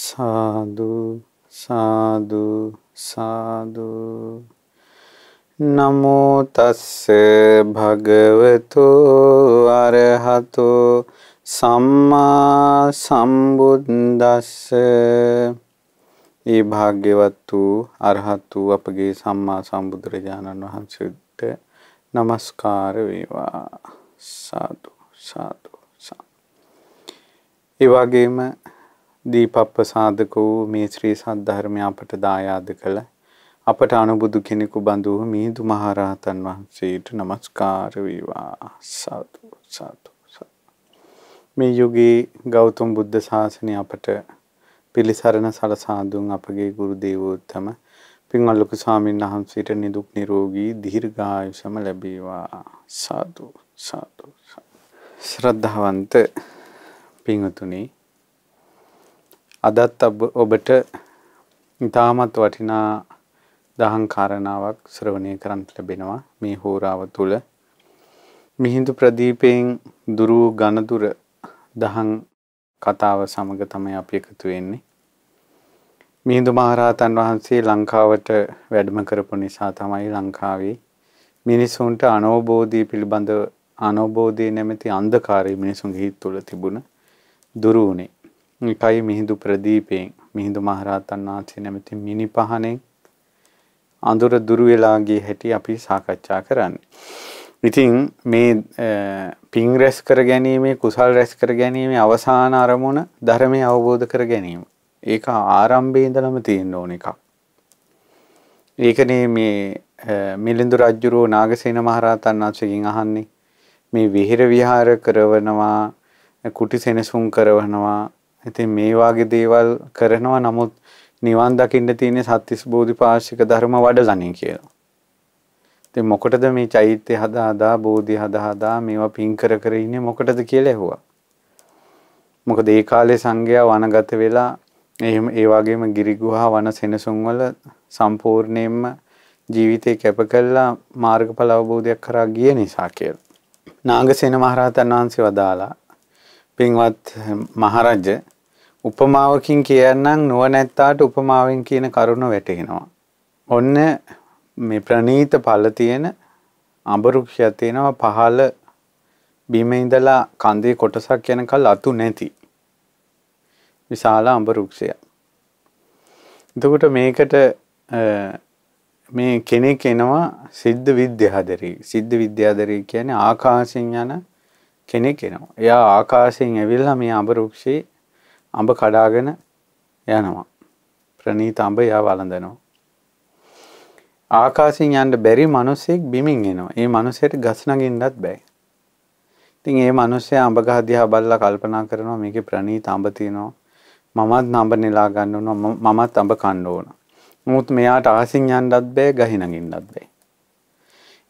සාදු සාදු සාදු නමෝ තස්ස භගවතු අරහතෝ සම්මා සම්බුද්දස්ස ඒ භාග්‍යවත් වූ අරහත් වූ අපගේ සම්මා සම්බුදුරජාණන් වහන්සේට নমස්කාර වේවා සාදු සාදු සා. ඒ වගේම දීපප්පසාදක වූ මේ ශ්‍රී සද්ධර්මය අපට දායාද කළ අපට අනුබුදු කෙනෙකු බඳු වූ මිහිඳු මහරහතන් වහන්සේට নমස්කාර වේවා සාදු සාදු මේ යුගයේ ගෞතම බුද්ධ ශාසනය අපට පිළිසරණ සලසා දුන් අපගේ ගුරු දේවෝත්තම පින්වල්ලක ස්වාමීන් වහන්සේට නිදුක් නිරෝගී දීර්ඝායුෂම ලැබේවා සාදු සාදු ශ්‍රද්ධාවන්ත පින්වතුනි අදත් ඔබට ඉතාමත් වටිනා දහම් කාරණාවක් ශ්‍රවණය කරන්න ලැබෙනවා මේ හෝරාව තුළ. මිහිඳු ප්‍රදීපයෙන් දුරු ඝනදුර දහම් කතාව සමග තමයි අපි එකතු වෙන්නේ. මිහිඳු මහරහතන් වහන්සේ ලංකාවට වැඩම කරපු නිසා තමයි ලංකාවේ මිනිසුන්ට අනෝබෝධී පිළිබඳ අනෝබෝධී නැමැති අන්ධකාරය මිනිසුන්ගේ හිත් තුළ තිබුණ දුරු වුණේ. එකයි මිහිඳු ප්‍රදීපයෙන් මිහිඳු මහරහතන් වහන්සේ නැමැති මිනි පහනෙන් අඳුර දුරු වෙලා ගිය හැටි අපි සාකච්ඡා කරන්නේ. ඉතින් මේ පින් රැස් කර ගැනීමේ කුසල් රැස් කර ගැනීමේ අවසාන අරමුණ ධර්මය අවබෝධ කර ගැනීම. ඒක ආරම්භයේ ඉඳලම තියෙන්න ඕන එකක්. ඒකනේ මේ මිලිඳු රජුරෝ නාගසේන මහරහතන් වහන්සේගෙන් අහන්නේ මේ විහෙර විහාර කරවනවා කුටි සෙනසුන් කරවනවා ඉතින් මේ වගේ දේවල් කරනවා නමුත් නිවන් දකින්න තියෙන්නේ සත්‍තිස් බෝධිපාශික ධර්ම වඩගනින් කියලා. ඉතින් මොකටද මේ චෛත්‍ය හදා හදා බෝධි හදා හදා මේවා පින් කර කර ඉන්නේ මොකටද කියලා ඇහුවා. මොකද ඒ කාලේ සංඝයා වනගත වෙලා එහෙම ඒ වගේම ගිරිගුහා වන සෙනසුන් වල සම්පූර්ණයෙන්ම ජීවිතේ කැප කළා මාර්ගඵල අවබෝධයක් කරා ගිය නිසා කියලා. නාගසේන මහරහතන් වහන්සේ වදාලා පින්වත් මහරජ උපමාවකින් කියන්නම් නුවණැත්තාට උපමාවෙන් කියන කරුණ වැටහෙනවා. ඔන්න මේ ප්‍රනීත පළ තියෙන අඹරුක්ෂයක් තියෙනවා පහළ බිම ඉඳලා කන්දේ කොටසක් යනකල් අතු නැති. විශාල අඹරුක්ෂයක්. එතකොට මේකට මේ කෙනෙක් එනවා සිද්ධ විද්‍යාදරී සිද්ධ විද්‍යාදරී කියන්නේ ආකාශයෙන් යන කෙනෙක් එනවා. එයා ආකාශයෙන් ඇවිල්ලා මේ අඹ රුක්ෂේ අඹ කඩාගෙන යනවා. ප්‍රනීත අඹ එයා වළඳනවා. ආකාශයෙන් යන්න බැරි මිනිසෙක් බිමින් එනවා. ඒ මිනිහට ගස් නගින්නත් බෑ. ඉතින් ඒ මිනිහයා අඹ ගහ දිහා බලලා කල්පනා කරනවා මේකේ ප්‍රනීත අඹ තියෙනවා. මමත් අඹ නෙලා ගන්න ඕන මමත් අඹ කන්න ඕන. නමුත් මෙයාට ආසින් යන්නත් බෑ ගහි නගින්නත් බෑ.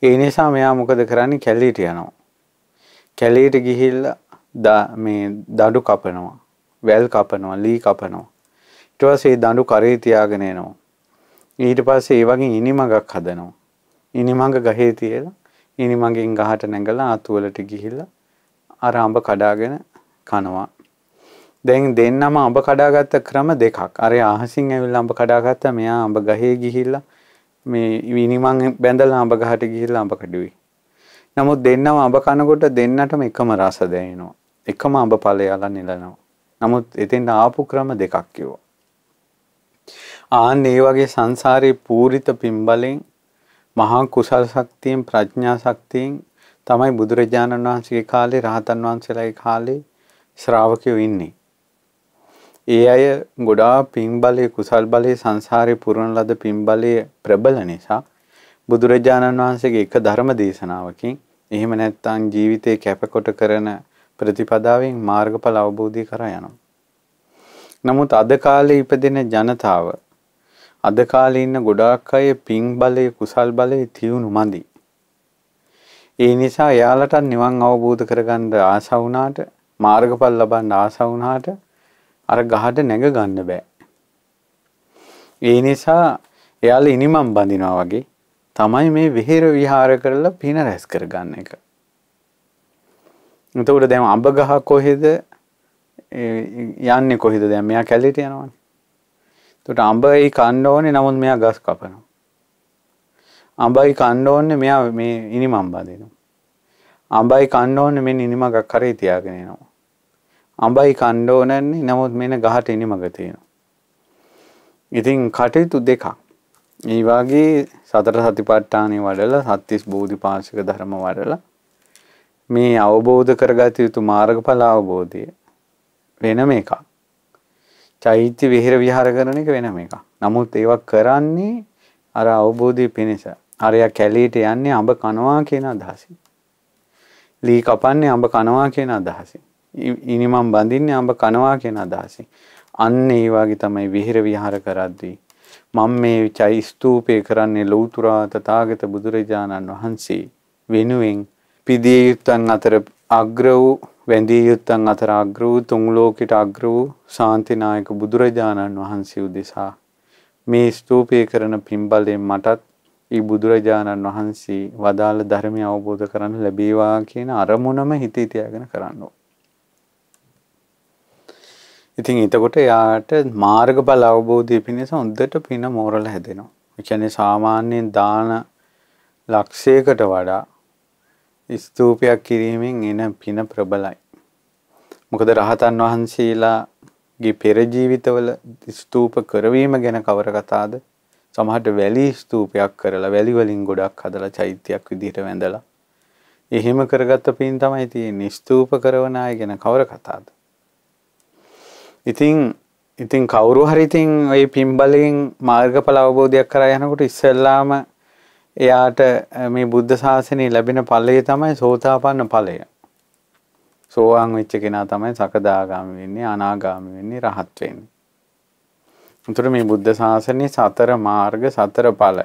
ඒ නිසා මෙයා මොකද කරන්නේ කැලීට යනවා. කැලේට ගිහිල්ලා මේ දඩු කපනවා. වැල් කපනවා, ලී කපනවා. ඊට පස්සේ දඬු කරේ තියාගෙන එනවා. ඊට පස්සේ ඒ වගේ ඉනිමඟක් හදනවා. ඉනිමඟ ගහේ තියලා ඉනිමඟෙන් ගහට නැගලා අතුවලට ගිහිල්ලා අර අඹ කඩාගෙන කනවා. දැන් දෙන්නම අඹ කඩාගත්ත ක්‍රම දෙකක්. අර අහසින් ඇවිල්ලා අඹ කඩාගත්තා. මෙයා අඹ ගහේ ගිහිල්ලා මේ විනිමං බැඳලා අඹ ගහට ගිහිල්ලා අඹ කඩුවේ. නමුත් දෙන්නම අඹ කනකොට දෙන්නටම එකම රස දැනෙනවා. එකම අඹ ඵලයලා නෙලනවා. නමුත් එතෙන් ආපු ක්‍රම දෙකක් කිව්වා. ආන් ඒ වගේ සංසාරේ පූරිත පිම්බලෙන් මහා කුසල් ශක්තියෙන් ප්‍රඥා ශක්තියෙන් තමයි බුදුරජාණන් වහන්සේගේ කාලේ රහතන් වහන්සේලාගේ කාලේ ශ්‍රාවකයෝ ඉන්නේ. ඒ අය ගොඩාක් පින්බලයේ කුසල් බලයේ සංසාරේ පුරන ලද පින්බලයේ ප්‍රබල නිසා බුදුරජාණන් වහන්සේගේ එක ධර්ම දේශනාවකින් එහෙම නැත්නම් ජීවිතේ කැපකොට කරන ප්‍රතිපදාවෙන් මාර්ගඵල අවබෝධය කරා යනවා. නමුත් අද කාලේ ඉපදෙන ජනතාව අද කාලේ ඉන්න ගොඩාක් අය පිං බලයේ කුසල් බලයේ තියුණු මදි. ඒ නිසා එයාලට නිවන් අවබෝධ කරගන්න ආස වුණාට මාර්ගඵල ලබන්න ආස වුණාට අර ගහට නැග ගන්න බෑ. ඒ නිසා එයාලා ඉනිමම් බඳිනවා වගේ තමයි මේ විහෙර විහාර කරලා පින රැස් කරගන්න එක. එතකොට දැන් අඹ ගහ කොහෙද යන්නේ කොහෙද දැන් මෙයා කැලේට යනවනේ. එතකොට අඹයි කන්න ඕනේ නමුත් මෙයා ගස් කපනවා. අඹයි කන්න ඕනේ මෙයා මේ ඉනිම අඹා දෙනවා. අඹයි කන්න ඕනේ මෙන්න ඉනිමගක් හරි තියාගෙන යනවා. අඹයි කන්න ඕනේ නමුත් මෙන්න ගහට ඉනිමග තියෙනවා. ඉතින් කටයුතු දෙකක්. ඒ වගේ සතර සතිපට්ඨානේ වඩලා සත්‍තිස් බෝධිපාශික ධර්ම වඩලා මේ අවබෝධ කරගත යුතු මාර්ගඵල අවබෝධය වෙනම එකක්. චෛත්‍ය විහෙර විහාර කරන එක වෙනම එකක්. නමුත් ඒවා කරන්නේ අර අවබෝධය පිණිස. අරයා කැලීට යන්නේ අඹ කනවා කියන අදහසින්. ලී කපන්නේ අඹ කනවා කියන අදහසින්. ඉනිමම් බඳින්නේ අඹ කනවා කියන අදහසින්. අන්න ඒ වගේ තමයි විහෙර විහාර කරද්දී මම මේ චෛස්තූපය කරන්නේ ලෞතුරා තථාගත බුදුරජාණන් වහන්සේ වෙනුවෙන් පිදී යුත්තන් අතර අග්‍ර වූ වැඳී යුත්තන් අතර අග්‍ර වූ තුන් ලෝකෙට අග්‍ර වූ ශාන්තිනායක බුදුරජාණන් වහන්සේ උදෙසා මේ ස්තූපය කරන පින්බලයෙන් මටත් ඒ බුදුරජාණන් වහන්සේ වදාළ ධර්මය අවබෝධ කරගන්න ලැබේවා කියන අරමුණම හිතේ තියාගෙන කරන්න ඕන. ඉතින් එතකොට එයාට මාර්ගඵල අවබෝධය පිණිස හොඳට පින මෝරල හැදෙනවා. ඒ කියන්නේ සාමාන්‍යයෙන් දාන ලක්ෂයකට වඩා ස්තූපයක් කිරීමෙන් එන පින ප්‍රබලයි. මොකද රහතන් වහන්සේලාගේ පෙර ජීවිතවල ස්තූප කරවීම ගැන කවර කතාවද? සමහරට වැලි ස්තූපයක් කරලා වැලි වලින් ගොඩක් හදලා චෛත්‍යයක් විදිහට වැඳලා එහෙම කරගත්ත පින් තමයි තියෙන්නේ ස්තූප කරන අය ගැන කවර කතාවද? ඉතිං ඉතිං කවුරු හරිතින් ඔය පිම්බලින් මාර්ගඵල අවබෝධයක් කර යනකොට ඉස්සල්ලාම එයාට මේ බුද්ධ ශාසනය ලැබෙන පල්ලේ තමයි සෝතාපන්න ඵලය. සෝවාන් වෙච්ච කෙනා තමයි සකදාගාමි වෙන්නේ අනාගාමි වෙන්නේ රහත් වෙන්නේ. උතර මේ බුද්ධ ශාසනයේ සතර මාර්ග සතර ඵල.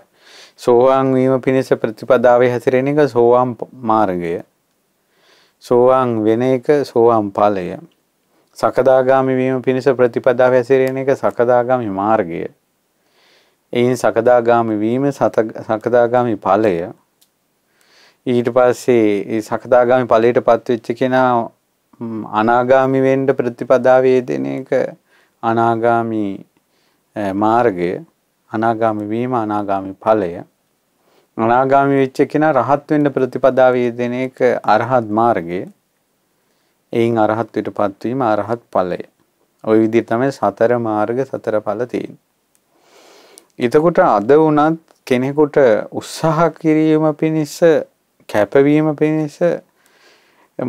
සෝවාන් වීම පිණිස ප්‍රතිපදාවේ හැසිරෙන එක සෝවාන් මාර්ගය. සෝවාන් වෙන එක සෝවාන් ඵලය. සකදාගාමි වීම පිණිස ප්‍රතිපදාව හැසිරෙන එක සකදාගාමි මාර්ගය. එයින් සකදාගාමි වීම සකදාගාමි ඵලය ඊට පස්සේ සකදාගාමි ඵලයට පත්වෙච්ච කෙනා අනාගාමි වෙන්න ප්‍රතිපදාව යෙදෙන එක අනාගාමි මාර්ගය අනාගාමි වීම අනාගාමි ඵලය අනාගාමි වෙච්ච කෙනා රහත් වෙන්න ප්‍රතිපදාව යෙදෙන එක අරහත් මාර්ගය එයින් අරහත්වයට පත්වීම අරහත් ඵලය. ওই විදිහට තමයි සතර මාර්ග සතර ඵල තියෙන්නේ. එතකොට අද වුණත් කෙනෙකුට උත්සාහ කිරීම පිණිස කැපවීම පිණිස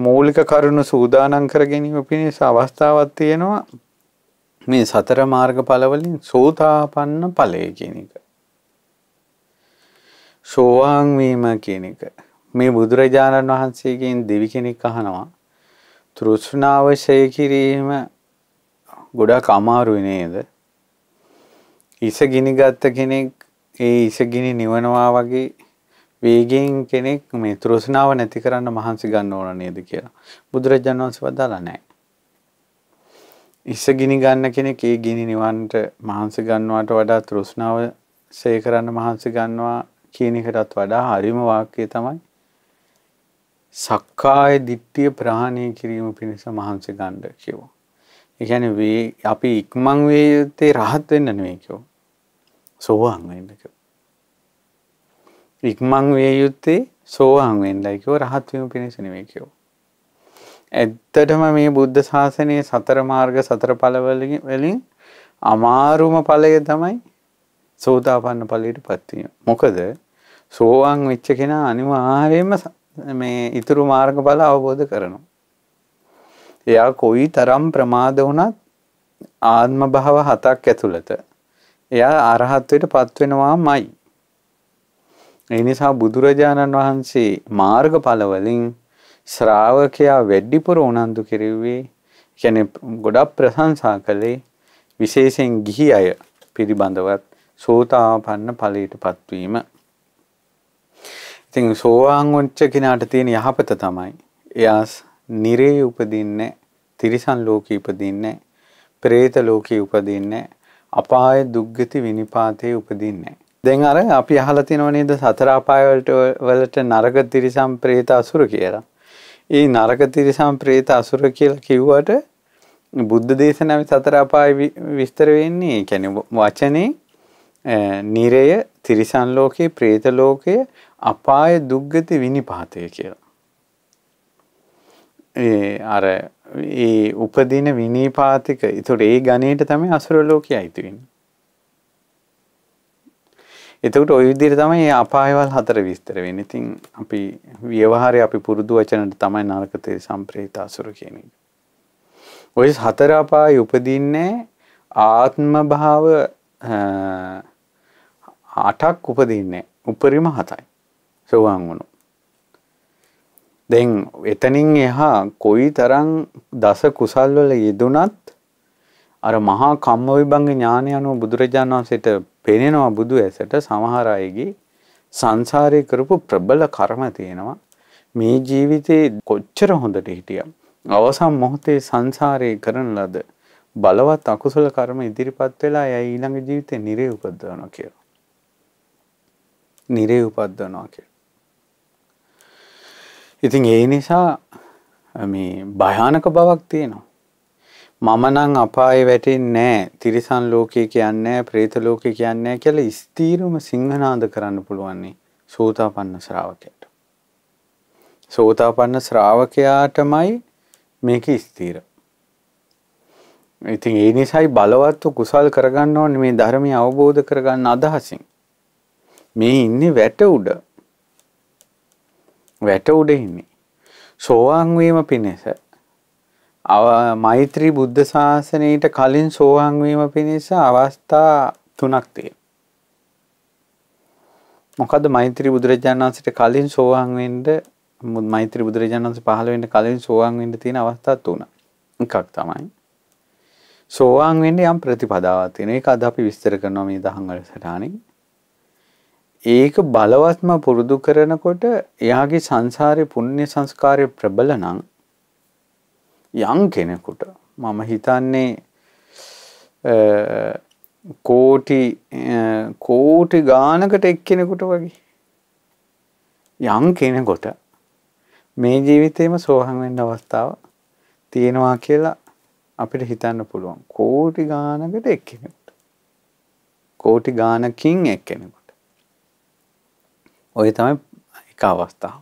මූලික කරුණු සූදානම් කර ගැනීම පිණිස අවස්ථාවක් තියෙනවා මේ සතර මාර්ග ඵලවලින් සෝතාපන්න ඵලය කියන එක. සෝවාන් වීම කියන එක. මේ බුදුරජාණන් වහන්සේගෙන් දෙවි කෙනෙක් අහනවා තෘෂ්ණාව ෂය කිරීම ගොඩක් අමාරුයි නේද? ඉසගිනි ගත්ත කෙනෙක් ඒ ඉසගිනි නිවනවා වගේ වේගෙන් කෙනෙක් මේ තෘෂ්ණාව නැති කරන්න මහන්සි ගන්න ඕන නේද කියලා. බුදුරජාණන් වහන්සේ වදාලා නැහැ. ඉසගිනි ගන්න කෙනෙක් ඒ ගිනි නිවන්නට මහන්සි ගන්නවට වඩා තෘෂ්ණාව ෂය කරන්න මහන්සි ගන්නවා කියන එකටත් වඩා හරිම වාක්‍යය තමයි සක්කාය දිට්ඨිය ප්‍රහාණය කිරීම පිණිස මහන්සි ගන්න කිව්වා. ඒ කියන්නේ වේ අපි ඉක්මන් වේතේ රහත් වෙන්න නෙවෙයි කිව්වා. සෝවාන් වෙන්න කිව්වා. ඉක්මන් වේ යුත්තේ සෝවාන් වෙන්නයි කිව්වා රහත් වීම පිණිස නෙවෙයි කිව්වා. ඇත්තටම මේ බුද්ධ ශාසනයේ සතර මාර්ග සතර ඵල වලින් අමාරුම ඵලය තමයි සෝතාපන්න ඵලයට පත්වීම. මොකද සෝවාන් වෙච්ච කෙනා අනිවාර්යයෙන්ම මේ ඉතුරු මාර්ගඵල අවබෝධ කරනවා. එයා කොයි තරම් ප්‍රමාද වුණත් ආත්ම භව හතක් ඇතුළත එයා අරහත්වයට පත්වෙනවාමයි. ඒ නිසා බුදුරජාණන් වහන්සේ මාර්ගඵල වලින් ශ්‍රාවකයා වැඩිපුර උනන්දු කෙරෙව්වේ කියන්නේ ගොඩක් ප්‍රශංසා කළේ විශේෂයෙන් ගිහි අය පිළිබඳවත් සෝතාපන්න ඵලයටපත් වීම ඉතින් සෝවාන් වෙච්ච කෙනාට තියෙන යහපත තමයි එයා නිරේ උපදින්නේ තිරිසන් ලෝකේ උපදින්නේ പ്രേත ලෝකේ උපදින්නේ අපාය දුක්ගති විනිපාතේ උපදින්නේ දැන් අර අපි අහලා තියෙනව නේද සතර අපාය වලට වලට නරක තිරිසන් പ്രേත අසුර කියලා. ඒ නරක තිරිසන් പ്രേත අසුර කියලා කිව්වට බුද්ධ දේශනාවේ සතර අපාය විස්තර වෙන්නේ ඒ කියන්නේ වචනේ නිරය තිරිසන් ලෝකයේ ප්‍රේත ලෝකයේ අපාය දුක්ගති විනිපාතය කියලා. ඒ අර ඒ උපදින විනිපාතික එතකොට ඒ ගණයට තමයි අසුර ලෝකයේ අයිති වෙන්නේ. එතකොට ওই විදිහට තමයි මේ අපායවල හතර විස්තර වෙන්නේ. ඉතින් අපි ව්‍යවහාරයේ අපි පුරුදු වචනට තමයි නරක තේ සම්ප්‍රේත අසුර කියන එක. ওই හතර අපාය උපදින්නේ ආත්ම භාව අටක් උපදින්නේ උපරිම හතයි සෝවාන් වුණු. දැන් එතනින් එහා කොයි තරම් දස කුසල්වල යෙදුනත් අර මහා කම්ම විභංග ඥානය අනුව බුදුරජාණන් වහන්සේට පෙනෙනවා බුදු ඇසට සමහර අයගේ සංසාරේ කරපු ප්‍රබල කර්ම තියෙනවා. මේ ජීවිතේ කොච්චර හොඳට හිටියා. අවසන් මොහොතේ සංසාරේ කරන ලද බලවත් අකුසල කර්ම ඉදිරිපත් වෙලා ඇය ඊළඟ ජීවිතේ නිරේ උපදවනවා කියලා. නිරේ උපද්දනවා කිය. ඉතින් ඒ නිසා මේ භයානක බවක් තියෙනවා. මම නම් අපායේ වැටෙන්නේ නැහැ. තිරිසන් ලෝකේ කියන්නේ ප්‍රේත ලෝකේ කියන්නේ කියලා ස්ථීරම සිංහනාද කරන්න පුළුවන් සෝතාපන්න ශ්‍රාවකයාට. සෝතාපන්න ශ්‍රාවකයාටමයි මේක ස්ථීර. ඉතින් ඒ නිසායි බලවත් කුසල් කරගන්න ඕනේ මේ ධර්මය අවබෝධ කරගන්න අදහසින්. මේ ඉන්නේ වැට උඩ. වැට උඩ ඉන්නේ. සෝවාන් වීම පිණිස මෛත්‍රී බුද්ධ ශාසනයට කලින් සෝවාන් වීම පිණිස අවස්ථා තුනක් තියෙනවා. මොකද මෛත්‍රී බුදුරජාණන් වහන්සේට කලින් සෝවාන් වෙන්න මෛත්‍රී බුදුරජාණන් වහන්සේ පහළ වෙන්න කලින් සෝවාන් වෙන්න තියෙන අවස්ථා තුන. එකක් තමයි සෝවාන් වෙන්න යම් ප්‍රතිපදාවක් තියෙන. ඒක අද අපි විස්තර කරනවා මේ දහම් වල සටහනේ. ඒක බලවත්ම පුරුදු කරනකොට එයාගේ සංසාරය පුණ්‍ය සංස්කාරය ප්‍රබල නම් යම් කෙනෙකුට මම හිතන්නේ කෝටි කෝටි ගානකට එක්කෙනෙකුට වගේ යම් කෙනෙකුට මේ ජීවිතේම සෝහන් වෙන්න අවස්ථාව තියෙනවා කියලා අපිට හිතන්න පුළුවන් කෝටි ගානකට එක්කෙනෙකුට කෝටි ගානකින් එක්කෙනෙකුට ඔය තමයි එක අවස්ථාව.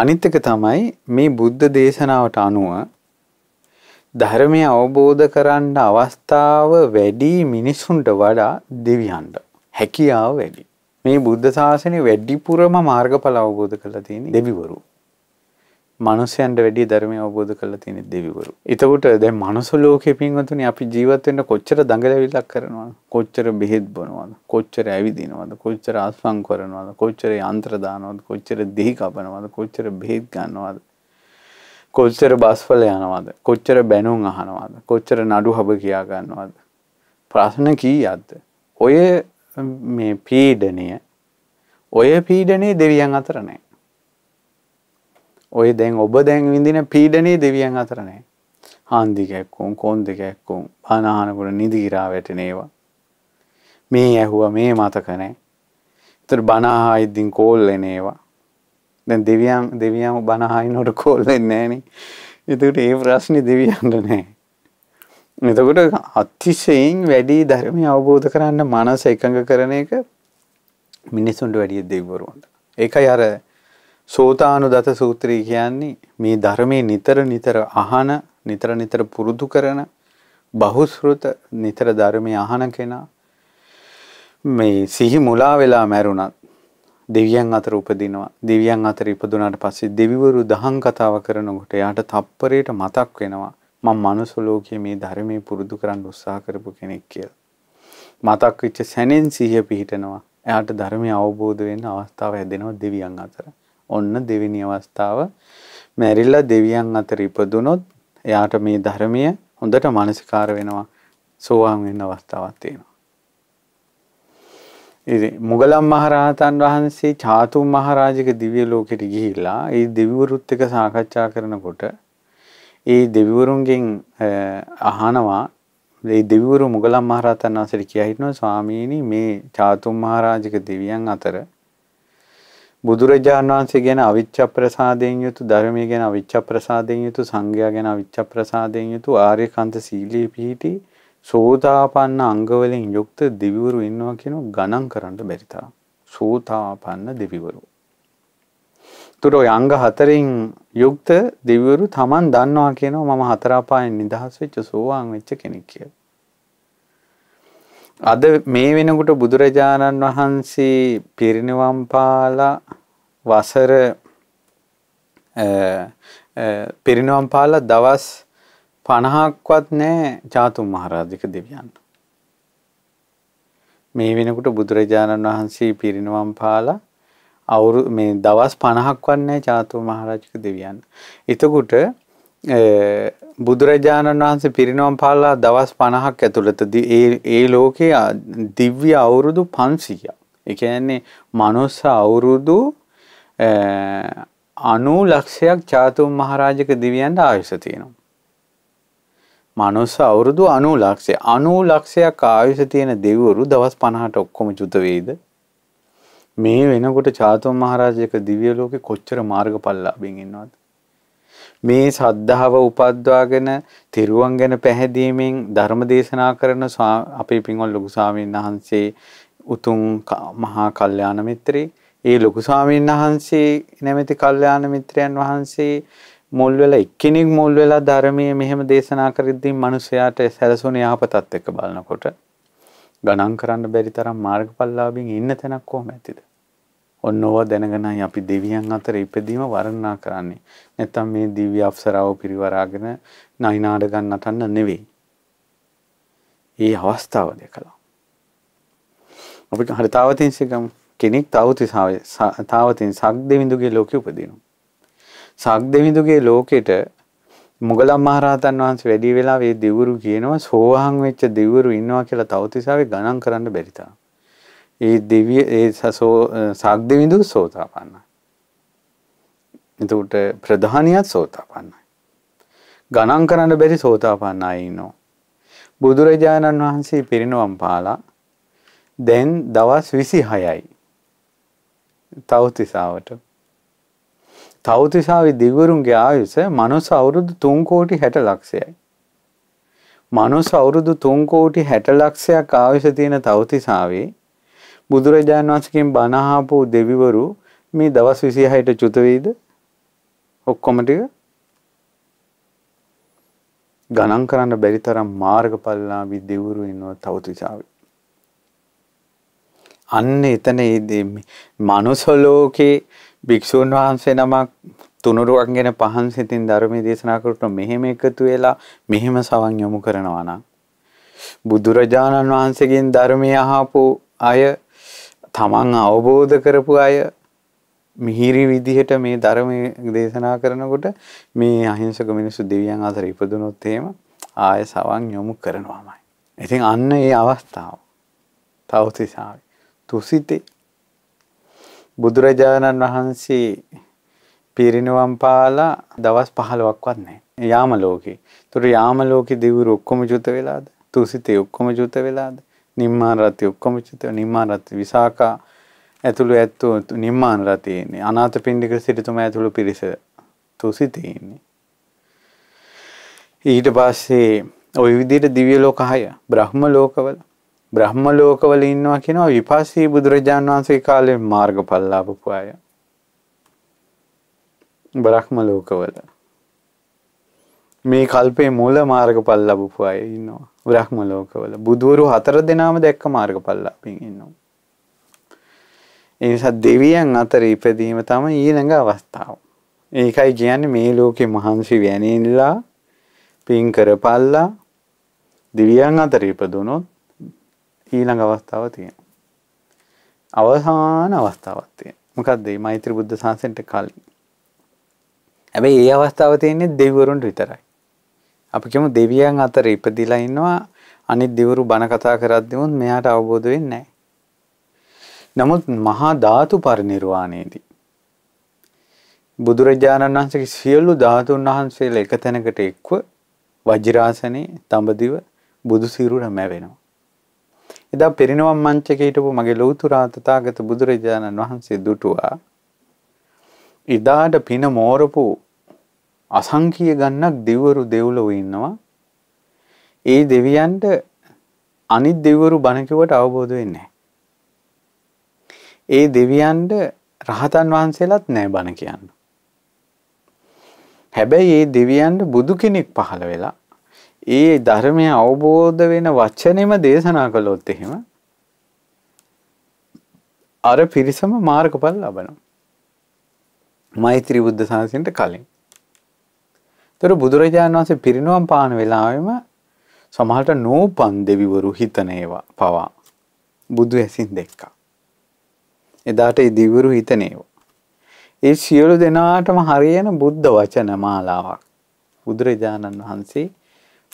අනිත් එක තමයි මේ බුද්ධ දේශනාවට අනුව ධර්මය අවබෝධ කරන්න අවස්ථාව වැඩි මිනිසුන්ට වඩා දෙවියන්ට හැකියාව වැඩි. මේ බුද්ධ ශාසනය වැඩිපුරම මාර්ගඵල අවබෝධ කරලා තියෙන දෙවිවරු. මනුසයන්ට වැඩි ධර්මය අවබෝධ කරලා තියෙන දෙවිවරු. එතකොට දැන් මනුස්ස ලෝකේ පින්වතුනි අපි ජීවත් වෙන්න කොච්චර දඟලවිලක් කරනවද? කොච්චර බෙහෙත් බොනවද? කොච්චර ඇවිදිනවද? කොච්චර ආස්පම් කරනවද? කොච්චර යන්ත්‍ර දානවද? කොච්චර දෙහි කපනවද? කොච්චර බෙහෙත් ගන්නවද? කොච්චර බස්වල යනවද? කොච්චර බැනුම් අහනවද? කොච්චර නඩු හබ කියා ගන්නවද? ප්‍රශ්න කීයක්ද? ඔය මේ පීඩණය ඔය පීඩනේ දෙවියන් අතර නැහැ. ඔය දැන් ඔබ දැන් විඳින පීඩනේ දෙවියන් අතර නෑ. හාන්දි කැක්කුම්, කොන් දෙකැක්කුම්, අනහනකොට නිදි ගිරා වැටෙනේවා. මේ ඇහුවා මේ මතක නෑ. ඒතර බණ අහා ඉද්දින් කෝල් එනේවා. දැන් දෙවියන් දෙවියන් බණ අහිනකොට කෝල් එන්නේ නෑනේ. ඒකට ඒ ප්‍රශ්නේ දෙවියන්ට නෑ. එතකොට අතිශයින් වැඩි ධර්මය අවබෝධ කරන්න මනස එකඟ කරන එක මිනිස්සුන්ට වැඩිය දෙවිවරුන්ට. ඒකයි අර සෝතානුදත සූත්‍රය කියන්නේ මේ ධර්මයේ නිතර නිතර අහන නිතර නිතර පුරුදු කරන බහුශෘත නිතර ධර්මයේ අහන කෙනා මේ සිහි මුලා වෙලා මැරුණත් දෙවියන් අතර උපදිනවා දෙවියන් අතර ඉපදුනාට පස්සේ දෙවිවරු දහම් කතාව කරනකොට යාට තප්පරයට මතක් වෙනවා මම මනුස්ස ලෝකයේ මේ ධර්මයේ පුරුදු කරන්න උත්සාහ කරපු කෙනෙක් කියලා. මතක් වෙච්ච සැනෙන් සිහිය පිහිටනවා. එයාට ධර්මය අවබෝධ වෙන්න අවස්ථාව හැදෙනවා දෙවියන් අතර. ඔන්න දෙවෙනි අවස්ථාව මැරිල්ලා දෙවියන් අතර ඉපදුනොත් එයාට මේ ධර්මය හොඳට මානසිකාර වෙනවා සෝවාන් වෙන්න අවස්ථාවක් තියෙනවා. ඉතින් මුගලම් මහරහතන් වහන්සේ චාතුම් මහරජාගේ දිව්‍ය ලෝකෙට ගිහිල්ලා ඒ දෙවිවරුත් එක්ක සාකච්ඡා කරනකොට ඒ දෙවිවරුන්ගෙන් අහනවා ඒ දෙවිවරු මුගලම් මහරහතන් වහන්සේට කියා හිටනවා ස්වාමීනි මේ චාතුම් මහරජාගේ දෙවියන් අතර බුදුරජාණන් වහන්සේ ගැන අවිච්ඡප්‍රසාදයෙන් යුතු ධර්මයේ ගැන අවිච්ඡප්‍රසාදයෙන් යුතු සංඝයා ගැන අවිච්ඡප්‍රසාදයෙන් යුතු ආර්යකාන්ත සීලී පිහිටි සෝතාපන්න අංගවලින් යුක්ත දිවිවරු ඉන්නවා කියන ගණන් කරන්න බැරි තරම් සෝතාපන්න දිවිවරු. තුර ඔය අංග හතරෙන් යුක්ත දිවිවරු Taman දන්නවා කියනවා මම හතර අපායෙන් නිදහස් වෙච්ච සෝවාන් වෙච්ච කෙනෙක් කියලා. අද මේ වෙනකොට බුදුරජාණන් වහන්සේ පිරිනිවන් පාලා වසර පිරිනිවන් පාලා දවස් 50ක්වත් නැහැ ජාතුම් මහරජික දෙවියන්. මේ වෙනකොට බුදුරජාණන් වහන්සේ පිරිනිවන් පාලා අවුරු මේ දවස් 50ක්වත් නැහැ ජාතුම් මහරජික දෙවියන්. එතකොට බුදුරජාණන් වහන්සේ පිරිනොම් පාලා දවස් පණහක් ඇතුළතද ඒ ලෝකයේ දිව්‍ය අවුරුදු පන්සීය. එකන්නේ මනුස්ස අවුරුදු අනූ ලක්ෂයක් චාතුම් මහරාජක දිවියන්ට ආයුස තියෙනවා. මනුස්ස අවුරුදු අනූ ලක්ෂය අනූ ලක්ෂයක් ආයුස තියෙන දෙවරු දවස් පණහට ඔක්කොම චුතවෙයිද. මේ වෙනකොට චාතුම් මහරාජයක දිවිය ලෝකෙ කොච්චර මාර්ග පල්ලා බිඟින්නවද. මේ සද්ධාව උපද්වාගෙන තිරුවන් ගැන පැහැදීමෙන් ධර්ම දේශනා කරන අපේ පින්වත් ලොකු ස්වාමීන් වහන්සේ උතුම් මහා කල්යාණ මිත්‍රේ ඒ ලොකු ස්වාමීන් වහන්සේ නැමැති කල්යාණ මිත්‍රයන් වහන්සේ මුල් වෙලා එක්කෙනෙක් මුල් වෙලා ධර්මයේ මෙහෙම දේශනා කරද්දී මිනිසයාට සැලසුණ යහපතත් එක්ක බලනකොට ගණන් කරන්න බැරි තරම් මාර්ගඵලලාභින් ඉන්න තැනක් කොහොම ඇතිද ඔන්න ඕවා දැනගෙනයි අපි දෙවියන් අතර ඉපදීම වර්ණනා කරන්නේ. නැත්තම් මේ දිව්‍ය අප්සරාව පිරිවරාගෙන නයිනාඩ ගන්න නටන්න නෙවෙයි. ඒ අවස්ථාව දැකලා. අපිට හරි තාවතින්සිකම් කෙනෙක් තාවතිසාවේ තාවතින් සක් දෙවිඳුගේ ලෝකෙ උපදිනවා. සක් දෙවිඳුගේ ලෝකෙට මුගලන් මහරහතන් වහන්සේ වැඩි වෙලා මේ දෙවිවරු කියනවා සෝවාන් වෙච්ච දෙවිවරු ඉන්නවා කියලා තවතිසාවේ ගණන් කරන්න බැරි තරම්. ඒ දෙවිය ඒ සසෝ සාග්දවිඳු සෝතාපන්නයි. එතකොට ප්‍රධානියත් සෝතාපන්නයි. ගණන් කරන්න බැරි සෝතාපන්නයි ඉන්නවා. බුදුරජාණන් වහන්සේ පිරිනවම් පාලා දැන් දවස් 26යි. තවතිසාවට. තවතිසාවේ දිවුරුන්ගේ ආයුෂ මනුස්ස අවුරුදු 3 කෝටි 60 ලක්ෂයයි. මනුස්ස අවුරුදු 3 කෝටි 60 ලක්ෂයක් ආයුෂ තියෙන තවතිසාවේ බුදුරජාණන් වහන්සේකින් බණ අහපු දෙවිවරු මේ දවස් 26ට චුත වෙයිද? ඔක්කොම ටික ගණන් කරන්න බැරි තරම් මාර්ගඵලලාභී දෙවිවරු ඉන්නවා තවතිසාවේ. අන්න එතන මේ මනුස්ස ලෝකේ භික්ෂුන් වහන්සේ නමක් තුනුරුවන් ගැන පහන් සිතින් ධර්මයේ දේශනා කරට මෙහෙම එකතු වෙලා මෙහෙම සවන් යොමු කරනවා නම් බුදුරජාණන් වහන්සේගෙන් ධර්මය අහපු අය තමන් අවබෝධ කරපු අය මිහිරි විදිහට මේ ධර්මයේ දේශනා කරනකොට මේ අහිංසක මිනිස්සු දෙවියන් අතර ඉපදුනොත් එහෙම ආය සවන් යොමු කරනවාමයි. ඉතින් අන්න ඒ අවස්ථාව. තවතිසාවේ. තුසිතේ බුදුරජාණන් වහන්සේ පිරිනිවන් පාලා දවස් 15ක්වත් නැහැ. යාම ලෝකේ. ඒතර යාම ලෝකේ දෙවිවරු ඔක්කොම ජොත වෙලාද? තුසිතේ ඔක්කොම ජොත වෙලාද? නිම්මාන රති ඔක්කොම චිත නිම්මාන රති විසාකා ඇතුළු ඇත්තෝ නිම්මාන රතියන්නේ අනාත පින්ඩික සිටතුම ඇතුළු පිරිස තුසිතයන්නේ. ඊට පස්සේ ඔය විදිට දිවිය ලෝක හය බ්‍රහ්ම ලෝකවල බ්‍රහ්ම ලෝකවල ඉන්නවා කියෙනවා විපස්සී බුදුරජාණන් වහන්සේ කාලෙ මාර්ග පල්ලාපපු අය. බ්‍රහ්ම ලෝකවල මේ කල්පේ මුල මාර්ගඵල ලැබපු අය ඉන්නවා. බ්‍රහ්ම ලෝකවල බුදුවරු හතර දෙනාම දැක්ක මාර්ගඵල ලැබින් ඉන්නවා. ඒ නිසා දෙවියන් අතර ඉපදීම තමයි ඊළඟ අවස්ථාව. ඒකයි කියන්නේ මේ ලෝකේ මහන්සි වෙනෙන්නලා පින් කරපල්ලා දෙවියන් අතර ඉපදුනොත් ඊළඟ අවස්ථාව තියෙනවා. අවසාන අවස්ථාවක් තියෙනවා. මොකද්ද මේ මෛත්‍රී බුද්ධ සාසනෙට කලින්. හැබැයි මේ අවස්ථාව තියෙන්නේ දෙවිවරුන්ට විතරයි. අපි කියමු දෙවියන් අතර ඉපදිලා ඉන්නවා අනිත් දිවුරු බණ කතා කරද්දී මෙයාට අවබෝධ වෙන්නේ නමුත් මහා ධාතු පරිනිර්වාණයේදී බුදුරජාණන් වහන්සේගේ සියලු ධාතුන් වහන්සේලා එක තැනකට එක්ව වජිරාසනේ තඹදිව බුදුසිරුර මැවෙනවා. එදා පිරිනවම් මංචකේ හිටපු මගේ ලෞතුරා තථාගත බුදුරජාණන් වහන්සේ දුටුවා. ඉදාට පින මෝරපු අසංකීය ගණනක් දෙවිවරු දෙව්ලොව ඉන්නවා. ඒ දෙවියන්ට අනිත් දෙවිවරු බණ කිව්වට අවබෝධ වෙන්නේ ඒ දෙවියන්ට රහතන් වහන්සේලාත් නැහැ බණ කියන්න. හැබැයි ඒ දෙවියන්ට බුදු කෙනෙක් පහළ වෙලා ඒ ධර්මය අවබෝධ වෙන වචනෙම දේශනා කළොත් එහෙම අර පිරිසම මාර්ගඵල ලබනවා. මෛත්‍රී බුද්ධ සාසනයට කලින් තොර බුදුරජාණන් වහන්සේ පිරිනුවම් පාන වෙලාවෙම සමහට නෝපන් දෙවිවරු හිතන ඒවා පවා බුදු ඇසින් දෙක්කා. එදාට ඉදිවරු හිතනේව. ඒ සියලු දෙනාටම හරියන බුද්ධ වචන මාලාවක්. බුදුරජාණන් වහන්සේ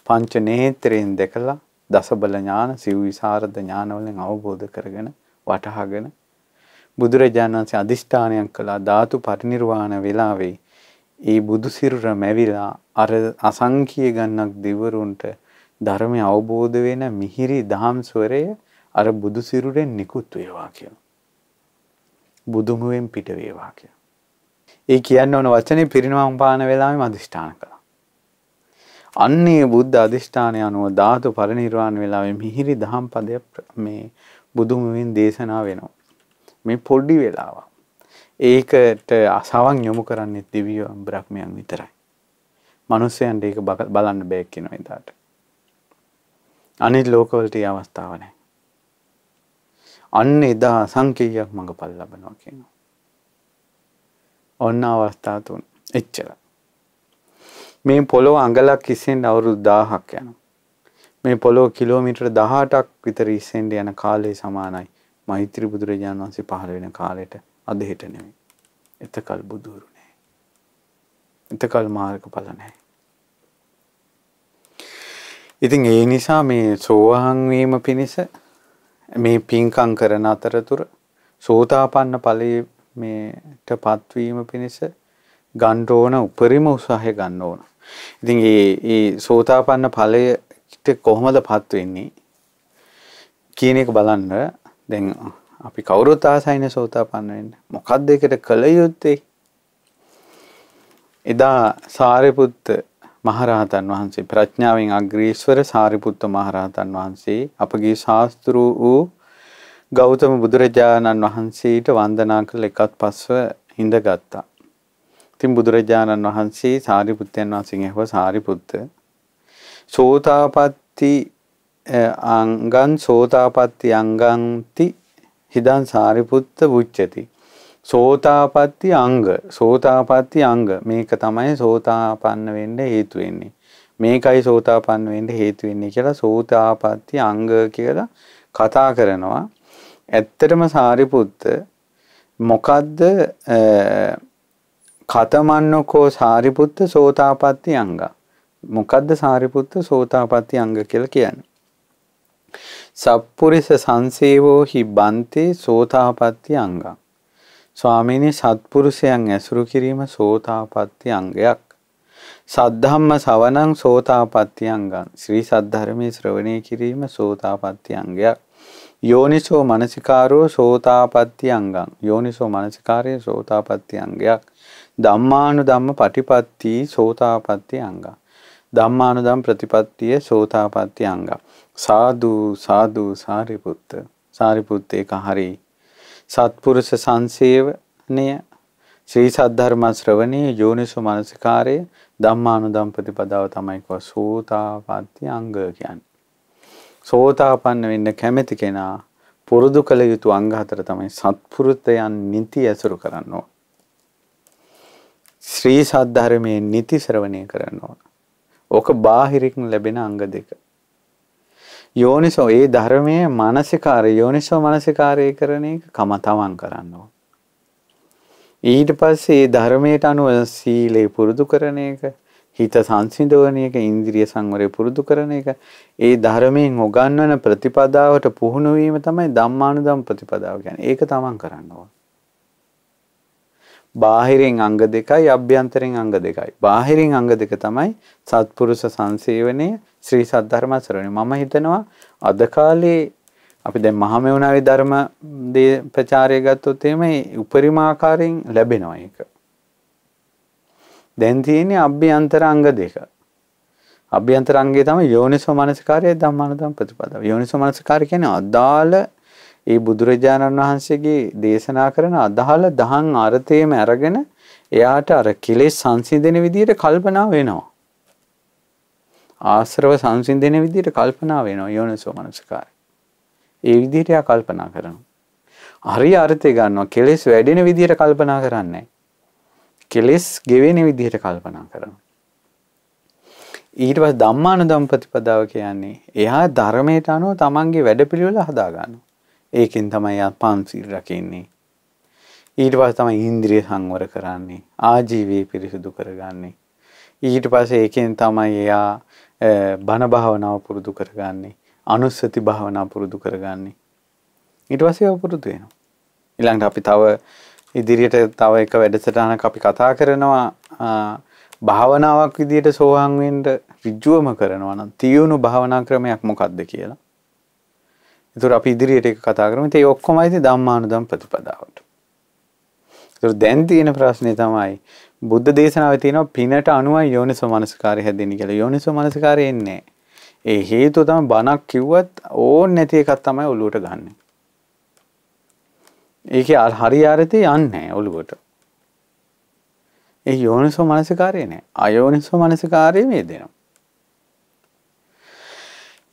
පංච නේත්‍රයෙන් දෙකලා දසබල ඥාන සිව් විසරද ඥානවලින් අවබෝධ කරගෙන වටහාගෙන බුදුරජාණන් වහන්සේ අදිෂ්ඨානයක් කළා ධාතු පරිනිර්වාණ වෙලාවේ ඒ බුදුසිරුර මැවිලා අර අසංකීය ගන්නක් දෙවරුන්ට ධර්මය අවබෝධ වෙන මිහිරි දහම් ස්වරය අර බුදුසිරුරෙන් නිකුත් වේවා කියන. බුදුමුවෙන් පිට වේවා කියන. ඒ කියන්න ඕන වචනේ පිරිනමම් පාන වෙලාවෙම අදිෂ්ඨාන කළා. අන්නේ බුද්ධ අධිෂ්ඨානය අනුව ධාතු පරිනිර්වාණ වෙලාවේ මිහිරි දහම් පදය මේ බුදුමුවෙන් දේශනා වෙනවා. මේ පොඩි වෙලාවක්. ඒකට අසාවන් යොමු කරන්නෙත් දෙවියෝ බ්‍රහ්මයන් විතරයි. මනුස්සයන්ට ඒක බලන්න බෑ කියනවා එදාට. අනිත් ලෝකවලට ඒ අවස්ථාව නැහැ. අන්න එදා සංකේයයක් මඟපල් ලබනවා කියනවා. ඔන්න අවස්ථා තුන. එච්චරයි. මේ පොළොව අඟලක් ඉස්සෙන් අවුරුදු 1000ක් යනවා. මේ පොළොව කිලෝමීටර් 18ක් විතර ඉස්සෙන් යන කාලය සමානයි. මෛත්‍රී බුදුරජාණන් වහන්සේ පහළ වෙන කාලයට. අද හෙට නෙමෙයි. එතකල් බුදුරු නැහැ. එතකල් මාර්ගඵල නැහැ. ඉතින් ඒ නිසා මේ සෝවාන් වීම පිණිස මේ පින්කම් කරන අතරතුර සෝතාපන්න ඵලයේ මේට පත්වීම පිණිස ගන්න ඕන උපරිම උත්සාහය ගන්න ඕන. ඉතින් ඒ ඒ සෝතාපන්න ඵලයට කොහොමද පත් වෙන්නේ කියන එක බලන්න දැන් අපි කවුරුත් ආසයින සෝතාපන්න වෙන්න. මොකක්ද ඒකට කළ යුත්තේ? එදා සාරිපුත්ත මහරහතන් වහන්සේ ප්‍රඥාවෙන් අග්‍රීශ්වර සාරිපුත්ත මහරහතන් වහන්සේ අපගේ ශාස්ත්‍රු වූ ගෞතම බුදුරජාණන් වහන්සේට වන්දනා කළ එකත් පස්ව හිඳගත්තා. ඉතින් බුදුරජාණන් වහන්සේ සාරිපුත්තයන් වහන්සේගෙන් ඇහුවා සාරිපුත්ත සෝතාපට්ටි අංගං සෝතාපට්ටි අංගංති හිදන් සාරිපුත්ත පුච්චති. සෝතාපත්ති අංග සෝතාපත්ති අංග මේක තමයි සෝතාපන්න වෙන්න හේතු වෙන්නේ. මේකයි සෝතාපන්න වෙන්න හේතු වෙන්නේ කියලා සෝතාපත්ති අංග කියලා කතා කරනවා. ඇත්තටම සාරිපුත්ත මොකද්ද කතමන්නකෝ සාරිපුත්ත සෝතාපත්ති අංග. මොකද්ද සාරිපුත්ත සෝතාපත්ති අංග කියලා කියන්නේ? සප්පුරිස සංසේවෝ හි බන්තේ සෝතාපට්ටි අංගං. ස්වාමීනි සත්පුරුෂයන් ඇසුරු කිරීම සෝතාපට්ටි අංගයක්. සද්ධම්ම සවනං සෝතාපට්ටි අංගං. ශ්‍රී සද්ධර්මයේ ශ්‍රවණය කිරීම සෝතාපට්ටි අංගයක්. යෝනිසෝ මනසිකාරෝ සෝතාපට්ටි අංගං. යෝනිසෝ මනසිකාරයේ සෝතාපට්ටි අංගයක්. ධම්මානු ධම්ම පටිපත්ති සෝතාපට්ටි අංගං. ධම්මානුදම් ප්‍රතිපත්තිය සෝතාපට්ටි අංගක්. සාදු සාදු සාරිපුත්ත සාරිපුත්ත ඒක හරි සත්පුරුෂ සංසේවනය ශ්‍රී සද්ධර්ම ශ්‍රවණේ යෝනිසු මනසිකාරය ධම්මානුදම් ප්‍රතිපදාව තමයි කව සෝතාපට්ටි අංග කියන්නේ. සෝතාපන්න වෙන්න කැමති කෙනා පුරුදු කළ යුතු අංග හතර තමයි සත්පුරුතයන් නිති ඇසුරු කරන්න ඕන. ශ්‍රී සද්ධර්මයේ නිති ශ්‍රවණය කරන්න ඕන. ඕක බාහිරින් ලැබෙන අංග දෙක. යෝනිසෝ ඒ ධර්මයේ මානසිකාරය යෝනිසෝ මානසිකාරය කරන එක කමතවන් කරන්න ඕන. ඊට පස්සේ ඒ ධර්මයට අනුව සීලේ පුරුදු කරන එක, හිත සංසිඳවන එක, ඉන්ද්‍රිය සංවරය පුරුදු කරන එක, ඒ ධර්මයෙන් උගන්වන ප්‍රතිපදාවට පුහුණු වීම තමයි ධම්මානුධම් ප්‍රතිපදාව කියන්නේ. ඒක තමන් කරන්න ඕන. බාහිරින් අංග දෙකයි අභ්‍යන්තරින් අංග දෙකයි. බාහිරින් අංග දෙක තමයි සත්පුරුෂ සංසේවනය ශ්‍රී සද්ධර්ම ශ්‍රවණය. මම හිතනවා අද කාලේ අපි දැන් මහමෙවුනාවේ ධර්ම ප්‍රචාරය ගත්තොත් එහෙම උපරිම ආකාරයෙන් ලැබෙනවා ඒක. දැන් තියෙන්නේ අභ්‍යන්තර අංග දෙක. අභ්‍යන්තර අංගය තමයි යෝනිසෝ මනසකාරය ධම්මාන ධම්ම ප්‍රතිපදාව. යෝනිසෝ මනසකාරය කියන්නේ අදාළ ඒ බුදුරජාණන් වහන්සේගේ දේශනා කරන අදහල දහන් අර්ථයේම අරගෙන එයාට අර කෙලෙස් සංසිඳෙන විදිහට කල්පනා වෙනවා. ආශ්‍රව සංසිඳෙන විදිහට කල්පනා වෙනවා යෝනිසෝ මනසකාරය. ඒ විදිහට එයා කල්පනා කරනවා. හරි අර්ථය ගන්නවා. කෙලෙස් වැඩෙන විදිහට කල්පනා කරන්නේ කෙලෙස් ගෙවෙන විදිහට කල්පනා කරනවා. ඊට පස්සේ ධම්මානුධම්ම ප්‍රතිපදාව කියන්නේ එයා ධර්මයට අනුව තමන්ගේ වැඩපිළිවෙල හදා ගන්නවා. ඒකෙන් තමයි පන්සිල් රකින්නේ. ඊට පස්සේ තමයි ඉන්ද්‍රිය සංවර කරන්නේ. ආජීවී පිරිසුදු කරගන්නේ. ඊට පස්සේ ඒකෙන් තමයි එයා බණ භාවනාව පුරුදු කරගන්නේ. අනුස්සති භාවනා පුරුදු කරගන්නේ. ඊට පස්සේ ඒව පුරුදු වෙනවා. ඊළඟට අපි තව ඉදිරියට තව එක වැඩසටහනක් අපි කතා කරනවා භාවනාවක් විදිහට සෝහන් වෙන්න ඍජුවම කරනවා නම් තියුණු භාවනා ක්‍රමයක් මොකක්ද කියලා. එතකොට අපි ඉදිරියට එක කතා කරමු. ඉතින් ඒ ඔක්කොමයි ඉතින් ධම්මානුදම් ප්‍රතිපදාවට. එතකොට දැන් තියෙන ප්‍රශ්නේ තමයි බුද්ධ දේශනාවේ තියෙනවා පිනට අනුවයි යෝනිසෝ මනසකාරය හැදෙන්නේ කියලා. යෝනිසෝ මනසකාරය එන්නේ ඒ හේතුව තමයි බණක් කිව්වත් ඕන් නැති එකක් තමයි ඔලුවට ගන්න. ඒකේ හරියාරතේ යන්නේ ඔලුවට. ඒ යෝනිසෝ මනසකාරය නෑ. අයෝනිසෝ මනසකාරය මේ දෙනවා.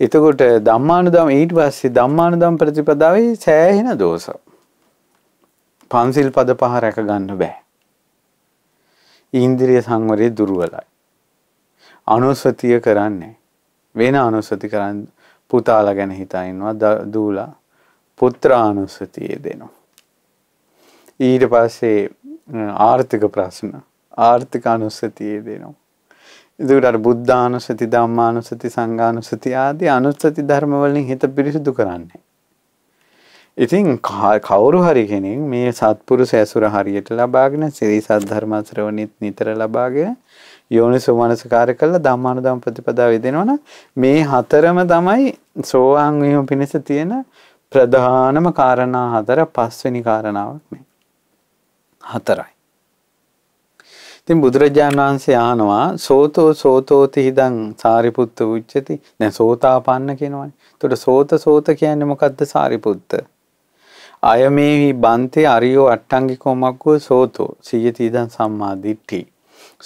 එතකොට ධම්මානුදම් ඊට පස්සේ ධම්මානුදම් ප්‍රතිපදාවේ සෑහෙන දෝෂ. පන්සිල් පද පහ රැක ගන්න බෑ. ඉන්ද්‍රිය සංවරයේ දුර්වලයි. අනුස්සතිය කරන්නේ. වෙන අනුස්සති කරන්න පුතාලා ගැන හිතා ඉන්නවා දූලා පුත්‍රානුස්සතිය දෙනවා. ඊට පස්සේ ආර්ථික ප්‍රශ්න ආර්ථික අනුස්සතිය දෙනවා. එදකට බුද්ධානුසති ධම්මානුසති සංඝානුසති ආදී අනුස්සති ධර්ම වලින් හිත පිරිසිදු කරන්නේ. ඉතින් කවුරු හරි කෙනෙක් මේ සත්පුරුෂ ඇසුර හරියට ලබාගෙන සිරී සද්ධර්ම ශ්‍රවණිත් නිතර ලබාගෙන යෝනිසෝ මනසකාර කළා ධම්මානුදම් ප්‍රතිපදාව යෙදෙනවනම් මේ හතරම තමයි සෝවාන් වීම පිණිස තියෙන ප්‍රධානම කාරණා හතර පස්වෙනි කාරණාවක් නේ. හතරයි. ඉතින් බුදුරජාණන් වහන්සේ අහනවා සෝතෝ සෝතෝති හිදං සාරිපුත්ත උච්චති. දැන් සෝතාපන්න කියනවනේ. එතකොට සෝත සෝත කියන්නේ මොකද්ද සාරිපුත්ත? අයමේහි බන්තේ අරියෝ අට්ටංගිකෝ මග්ගෝ සෝතෝ සියති ඉදං සම්මා දිට්ඨි.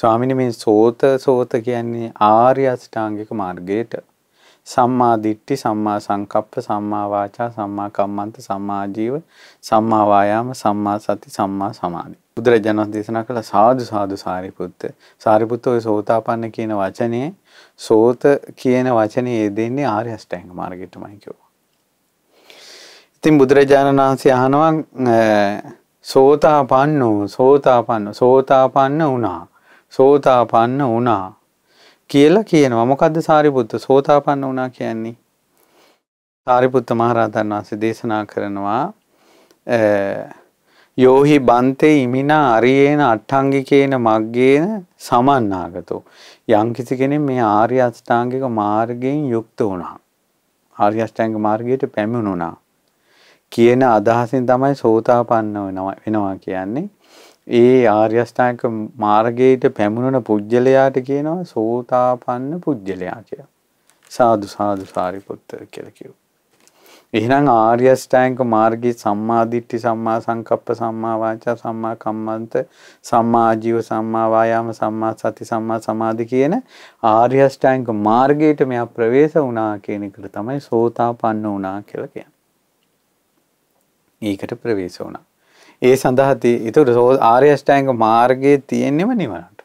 ස්වාමීනි මේ සෝත සෝත කියන්නේ ආර්ය අෂ්ටාංගික මාර්ගයට සම්මා දිට්ඨි සම්මා සංකප්ප සම්මා වාචා සම්මා කම්මන්ත සම්මා ජීව සම්මා වායාම සම්මා සති සම්මා සමාධි බුදුරජාණන් දේශනා කළ සාදු සාදු සාරිපුත්ත සාරිපුත්ත ඔය සෝතාපන්න කියන වචනේ සෝත කියන වචනේ යෙදෙන්නේ ආර්ය අෂ්ටාංග මාර්ගයටමයි කියුවා. ඉතින් බුදුරජාණන් වහන්සේ අහනවා සෝතාපන්නෝ සෝතාපන්න සෝතාපන්න වුණා සෝතාපන්න වුණා කියලා කියනවා. මොකද්ද සාරිපුත්ත සෝතාපන්න වුණා කියන්නේ? සාරිපුත්ත මහරහතන් වහන්සේ දේශනා කරනවා යෝහි බන්තේ ඉමිනා අරියේන අට්ඨංගිකේන මග්ගේන සමන්නාගතෝ යම්කිසි කෙනෙක් මේ ආර්ය අෂ්ටාංගික මාර්ගයෙන් යුක්ත වුණා ආර්ය අෂ්ටාංගික මාර්ගයට පැමිණුණා කියන අදහසින් තමයි සෝතාපන්න වෙනවා කියන්නේ ඒ ආර්ය අෂ්ටාංගික මාර්ගයට පැමිණුණ පුජ්‍යලයාට කියනවා සෝතාපන්න පුජ්‍යලයා කියලා සාදු සාදු සාරිපුත්ත කියලා කිව්වා එහෙනම් ආර්ය ශ්‍රැංග මාර්ගයේ සම්මා දිට්ඨි සම්මා සංකප්ප සම්මා වාචා සම්මා කම්මන්ත සම්මා ආජීව සම්මා වායාම සම්මා සති සම්මා සමාධි කියන ආර්ය ශ්‍රැංග මාර්ගයට මෙයා ප්‍රවේශ වුණා කියන එකට තමයි සෝතාපන්න වුණා කියලා කියන්නේ. ඒකට ප්‍රවේශ වුණා. ඒ සඳහා ඒතර ආර්ය ශ්‍රැංග මාර්ගයේ තියෙන්නේම නිවනට.